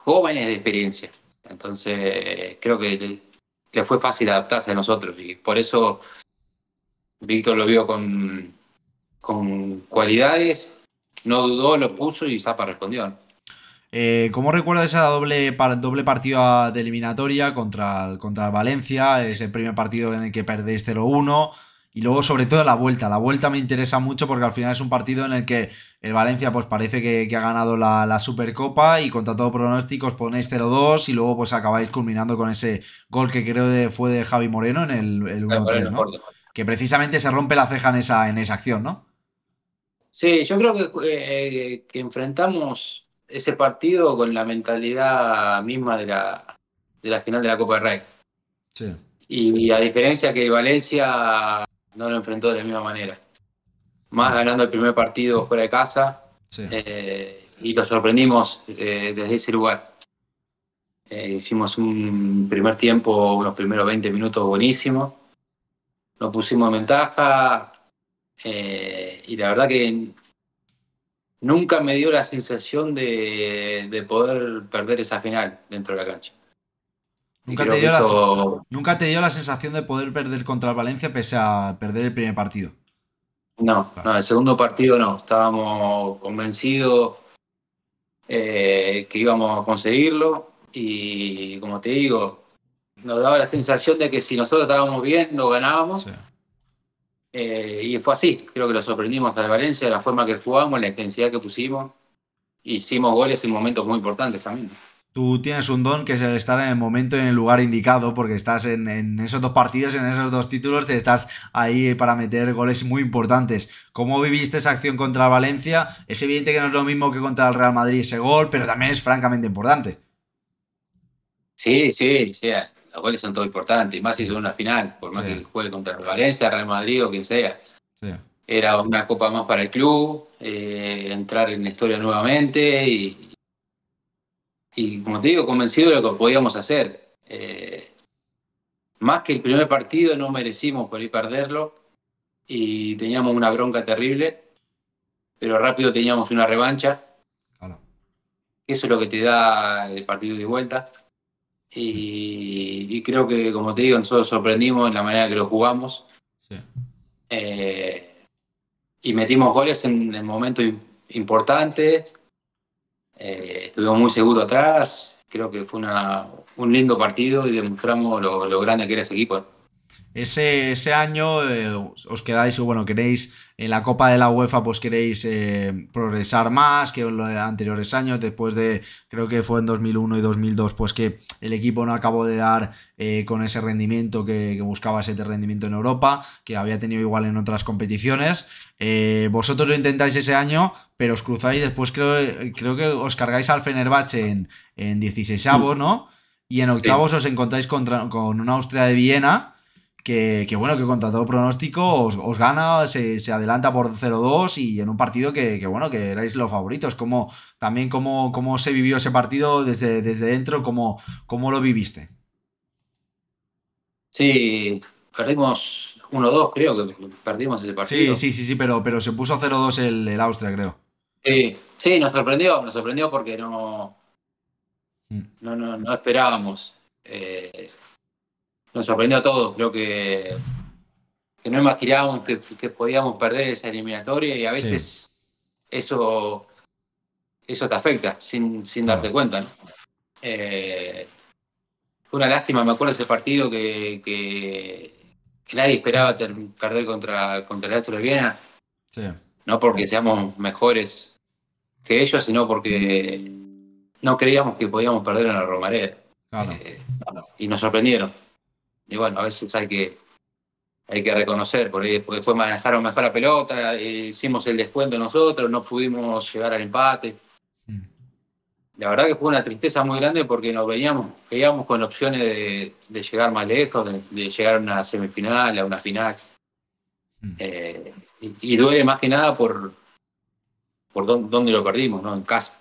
jóvenes de experiencia. Entonces creo que le fue fácil adaptarse a nosotros y por eso Víctor lo vio con con cualidades, no dudó, lo puso y Zapa respondió. Eh, ¿Cómo recuerda esa doble, doble partido de eliminatoria contra el, contra el primer partido en el que perdéis 0-1. Y luego, sobre todo, la vuelta. La vuelta me interesa mucho porque al final es un partido en el que el Valencia pues parece que, ha ganado la, Supercopa y contra todo pronóstico os ponéis 0-2 y luego pues acabáis culminando con ese gol que creo que fue de Javi Moreno en el, 1-3, Que precisamente se rompe la ceja en esa, en esa acción, ¿no? Sí, yo creo eh, eh, que, enfrentamos ese partido con la mentalidad misma de la, final de la Copa del Rey. Sí. Y, a diferencia que Valencia no lo enfrentó de la misma manera. Más ganando el primer partido fuera de casa. Sí. Eh, y lo sorprendimos desde ese lugar. hicimos un primer tiempo, unos primeros 20 minutos buenísimos. Nos pusimos en ventaja, eh, y la verdad que nunca me dio la sensación de, poder perder esa final dentro de la cancha. Nunca te, dio la, nunca te dio la sensación de poder perder contra Valencia pese a perder el primer partido. No, no el segundo partido no. Estábamos convencidos eh, que íbamos a conseguirlo y como te digo, nos daba la sensación de que si nosotros estábamos bien, nos ganábamos. Eh, y fue así, creo que lo sorprendimos al Valencia, la forma que jugamos, la intensidad que pusimos. Hicimos goles en momentos muy importantes también. Tú tienes un don que es el estar en el momento y en el lugar indicado, porque estás en, en, esos dos partidos, en esos dos títulos, te estás ahí para meter goles muy importantes. ¿Cómo viviste esa acción contra Valencia? Es evidente que no es lo mismo que contra el Real Madrid ese gol, pero también es francamente importante. Sí, sí, sí los son todo importantes, y más si es una final, por más que juegue contra el Valencia, Real Madrid o quien sea. Era una copa más para el club, eh, entrar en la historia nuevamente y, como te digo, convencido de lo que podíamos hacer. Eh, más que el primer partido no merecimos por ir perderlo y teníamos una bronca terrible, pero rápido teníamos una revancha. Eso es lo que te da el partido de vuelta. Y, creo que, como te digo, nosotros sorprendimos en la manera que lo jugamos. Eh, y metimos goles en el momento importante. Eh, estuvimos muy seguros atrás. Creo que fue una, un lindo partido y demostramos lo grande que era ese equipo. Ese, año eh, os quedáis, o bueno, queréis en la Copa de la UEFA, pues queréis eh, progresar más que en los anteriores años, después de, creo que fue en 2001 y 2002, pues que el equipo no acabó de dar eh, con ese rendimiento que, buscaba ese rendimiento en Europa, que había tenido igual en otras competiciones. vosotros lo intentáis ese año, pero os cruzáis, después creo, creo que os cargáis al Fenerbahce en, 16 avos, mm. ¿no? Y en octavos os encontráis contra, con una Austria de Viena que, bueno, que contra todo pronóstico os, gana, se, adelanta por 0-2 y en un partido que, bueno, que erais los favoritos. Como, también cómo, cómo se vivió ese partido desde, desde dentro, cómo, cómo lo viviste. Sí, perdimos 1-2, creo que perdimos ese partido. Sí, sí, sí, sí, pero, pero se puso 0-2 el, Austria, creo. Sí, sí, nos sorprendió, nos sorprendió porque no, mm. no, no, no esperábamos. Eh, nos sorprendió a todos. Creo que, que no imaginábamos que, podíamos perder esa eliminatoria y a veces eso, eso te afecta sin, sin darte cuenta. Eh, fue una lástima, me acuerdo ese partido que, nadie esperaba perder contra, contra el Astro de Viena. No porque seamos mejores que ellos, sino porque no creíamos que podíamos perder en la Romareda. Eh, y nos sorprendieron y bueno, a veces hay que, hay que reconocer, porque después manejaron mejor la pelota, eh, hicimos el descuento nosotros, no pudimos llegar al empate. Mm. La verdad que fue una tristeza muy grande porque nos veníamos, veíamos con opciones de, llegar más lejos, de, llegar a una semifinal, a una final. Mm. Eh, y, duele más que nada por, por dónde lo perdimos, ¿no? En casa.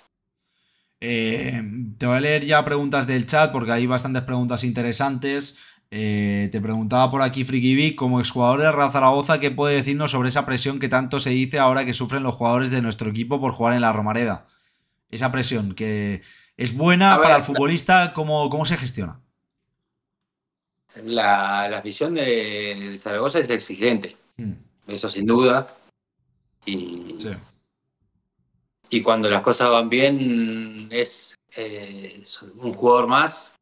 Eh, te voy a leer ya preguntas del chat porque hay bastantes preguntas interesantes. Eh, te preguntaba por aquí Frikivic, como exjugador de Real Zaragoza, ¿qué puede decirnos sobre esa presión que tanto se dice ahora que sufren los jugadores de nuestro equipo por jugar en la Romareda? Esa presión que es buena para el futbolista, ¿cómo, cómo se gestiona? La, la de del Zaragoza es exigente, mm. eso sin duda. Y, y cuando las cosas van bien, es eh, un jugador más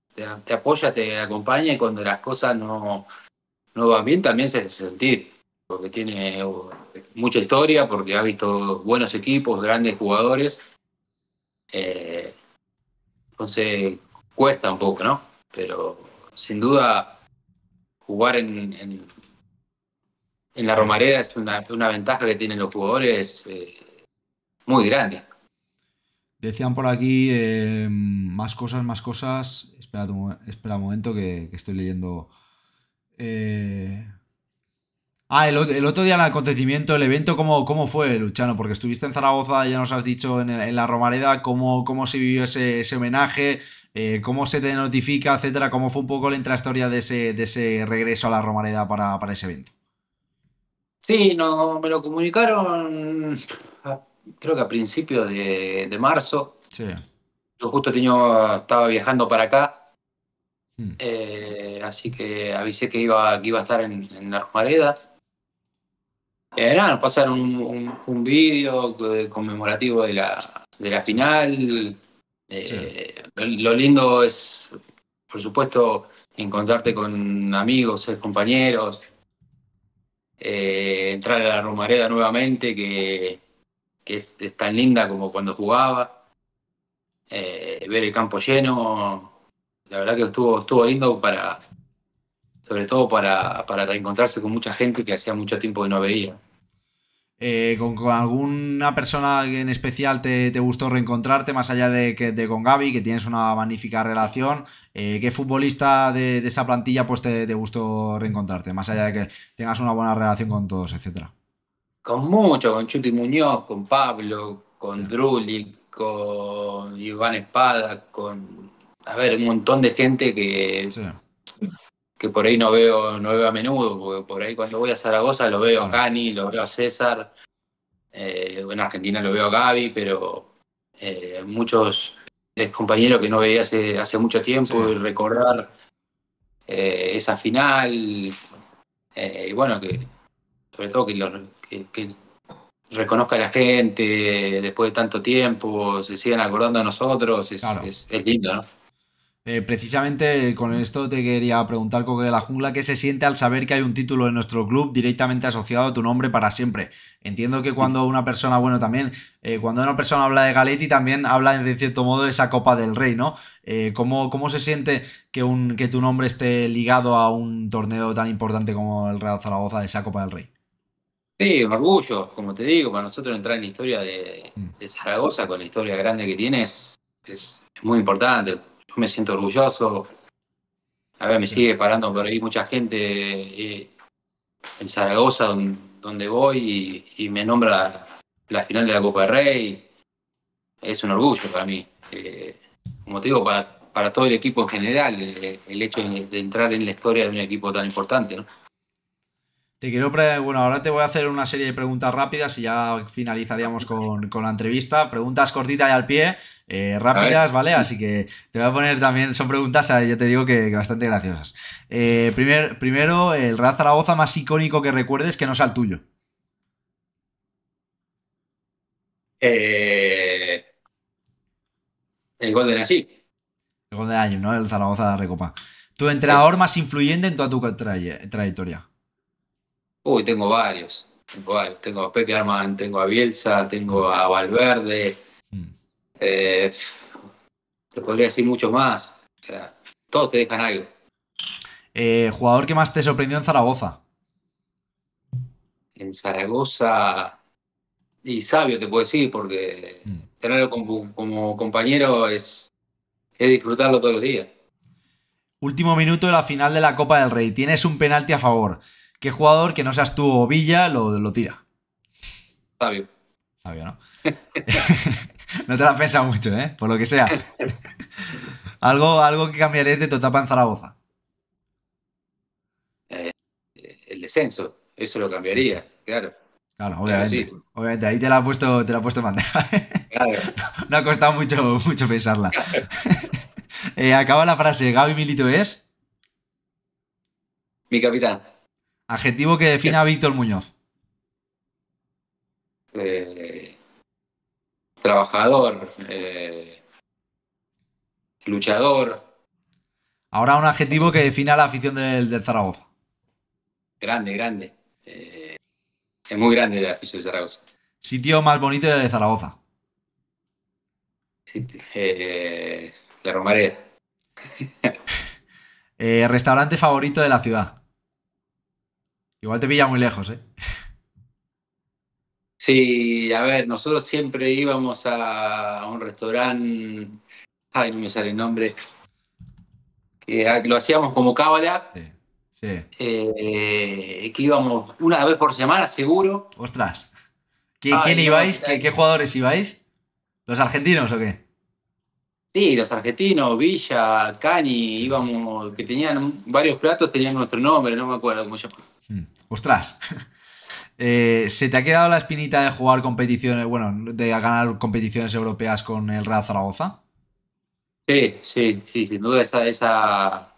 te, apoya, te acompaña y cuando las cosas no, no van bien también se sentir, porque tiene uh, mucha historia, porque ha visto buenos equipos, grandes jugadores. Eh, entonces cuesta un poco, ¿no? Pero sin duda jugar en, en, la Romareda es una, ventaja que tienen los jugadores eh, muy grande. Decían por aquí eh, más cosas, más cosas. Espera, un momento que, estoy leyendo. Eh, ah, el, otro día el acontecimiento, el evento, ¿cómo, ¿cómo, fue, Luchano? Porque estuviste en Zaragoza, ya nos has dicho en, la Romareda, cómo, cómo se vivió ese, homenaje, eh, cómo se te notifica, etcétera, cómo fue un poco la intrahistoria de ese, de ese regreso a la Romareda para, ese evento. Sí, no, me lo comunicaron creo que a principios de, de marzo. Sí. Yo justo tenía, estaba viajando para acá Hmm. Eh, así que avisé que iba, que iba a estar en, la Romareda eh, nos pasaron un, vídeo conmemorativo de la, de la final. Eh, lo, lindo es, por supuesto, encontrarte con amigos, ser compañeros, entrar a la Romareda nuevamente, que, que es, tan linda como cuando jugaba, ver el campo lleno la verdad que estuvo, estuvo lindo para, sobre todo para, reencontrarse con mucha gente que hacía mucho tiempo que no veía. Eh, ¿con, alguna persona en especial te, gustó reencontrarte, más allá de con Gaby, que tienes una magnífica relación? Eh, ¿Qué futbolista de, esa plantilla pues te, gustó reencontrarte, más allá de que tengas una buena relación con todos, etcétera? Con mucho, con Chuti Muñoz, con Pablo, con sí. con Iván Espada, con a ver, un montón de gente que, que por ahí no veo, no veo a menudo, porque por ahí cuando voy a Zaragoza lo veo a Cani, lo veo a César, eh, en Argentina lo veo a Gaby, pero eh, muchos compañeros que no veía hace, hace mucho tiempo y recordar eh, esa final, y bueno, que sobre todo que, reconozca a la gente después de tanto tiempo, se sigan acordando de nosotros, es, es lindo, ¿no? Eh, precisamente con esto te quería preguntar, Coque de la Jungla, ¿qué se siente al saber que hay un título en nuestro club directamente asociado a tu nombre para siempre? Entiendo que cuando una persona, bueno, también, eh, cuando una persona habla de Galetti, también habla de cierto modo de esa Copa del Rey, ¿no? Eh, ¿cómo, se siente que, un, que tu nombre esté ligado a un torneo tan importante como el Real Zaragoza de esa Copa del Rey? Sí, orgullo, como te digo, para nosotros entrar en la historia de, mm. Zaragoza con la historia grande que tienes... es muy importante me siento orgulloso. A ver, me sigue parando por ahí mucha gente eh, en Zaragoza, donde, voy, y, me nombra la, final de la Copa del Rey. Es un orgullo para mí. Eh, como te digo, para, para todo el equipo en general, eh, el, hecho de, entrar en la historia de un equipo tan importante, ¿no? Te quiero bueno, ahora te voy a hacer una serie de preguntas rápidas y ya finalizaríamos con, con la entrevista. Preguntas cortitas y al pie. Eh, rápidas, ¿vale? Así que te voy a poner también, son preguntas, ya te digo que, bastante graciosas. Eh, primero, el Real Zaragoza más icónico que recuerdes que no sea el tuyo. el eh, Golden, El gol año, ¿no? El Zaragoza de la Recopa. Tu entrenador más influyente en toda tu trayectoria. Uy, tengo varios. Tengo varios. Tengo a Peckerman, tengo a Bielsa, tengo a Valverde, eh, te podría decir mucho más. O sea, todos te dejan algo. Eh, ¿Jugador que más te sorprendió en Zaragoza? En Zaragoza. Y sabio, te puedo decir, porque mm. tenerlo como, compañero es, es disfrutarlo todos los días. Último minuto de la final de la Copa del Rey. Tienes un penalti a favor. ¿Qué jugador que no seas tú o Villa lo, lo tira? Sabio. Sabio, ¿no? (laughs) (laughs) No te la has pensado mucho, ¿eh? Por lo que sea. (laughs) algo, algo que cambiarías de tu etapa en Zaragoza. Eh, eh, el descenso, eso lo cambiaría, claro. Claro, obviamente. Obviamente, ahí te la ha puesto, te la puesto en ¿eh? Claro. (laughs) No, ha costado mucho, mucho pensarla. acaba la frase, Gaby Milito es. Mi capitán. Adjetivo que define a Víctor Muñoz. Eh, trabajador, eh, luchador. Ahora un adjetivo que defina la afición del, Zaragoza. Grande, grande. Eh, es muy grande la afición de Zaragoza. Sitio más bonito de Zaragoza. Sí, eh, la Romareda. (laughs) restaurante favorito de la ciudad. Igual te pilla muy lejos, ¿eh? Sí, a ver, nosotros siempre íbamos a un restaurante, ay, no me sale el nombre, que lo hacíamos como cábala. Sí, eh, que íbamos una vez por semana, seguro. Ostras. ¿Quién, ibais? ¿Qué, jugadores ibais? ¿Los argentinos o qué? Sí, los argentinos, Villa, Cani, íbamos, que tenían varios platos, tenían nuestro nombre, no me acuerdo cómo se llamaba. Hmm. ostras. (laughs) Eh, ¿Se te ha quedado la espinita de jugar competiciones, bueno, de ganar competiciones europeas con el Real Zaragoza? Sí, sí, sí, sin duda esa,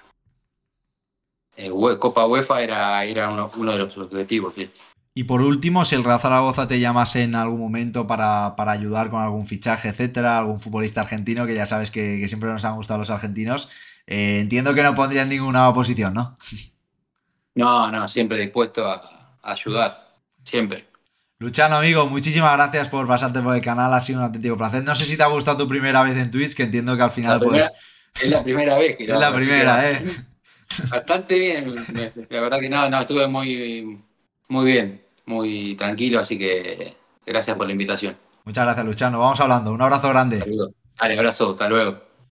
eh, Copa UEFA era, uno, de los objetivos. Y por último, si el Real Zaragoza te llamas en algún momento para, ayudar con algún fichaje, etcétera, algún futbolista argentino, que ya sabes que, siempre nos han gustado los argentinos, eh, entiendo que no pondrías ninguna oposición, ¿no? No, no, siempre dispuesto a ayudar. Siempre. Luchano, amigo, muchísimas gracias por pasarte por el canal, ha sido un auténtico placer. No sé si te ha gustado tu primera vez en Twitch, que entiendo que al final pues... Es la primera vez que (laughs) Es la primera, ¿eh? (laughs) Bastante bien, la verdad que no, no, estuve muy, muy bien, muy tranquilo, así que gracias por la invitación. Muchas gracias, Luchano. Vamos hablando. Un abrazo grande. Saludos. Dale, abrazo. Hasta luego.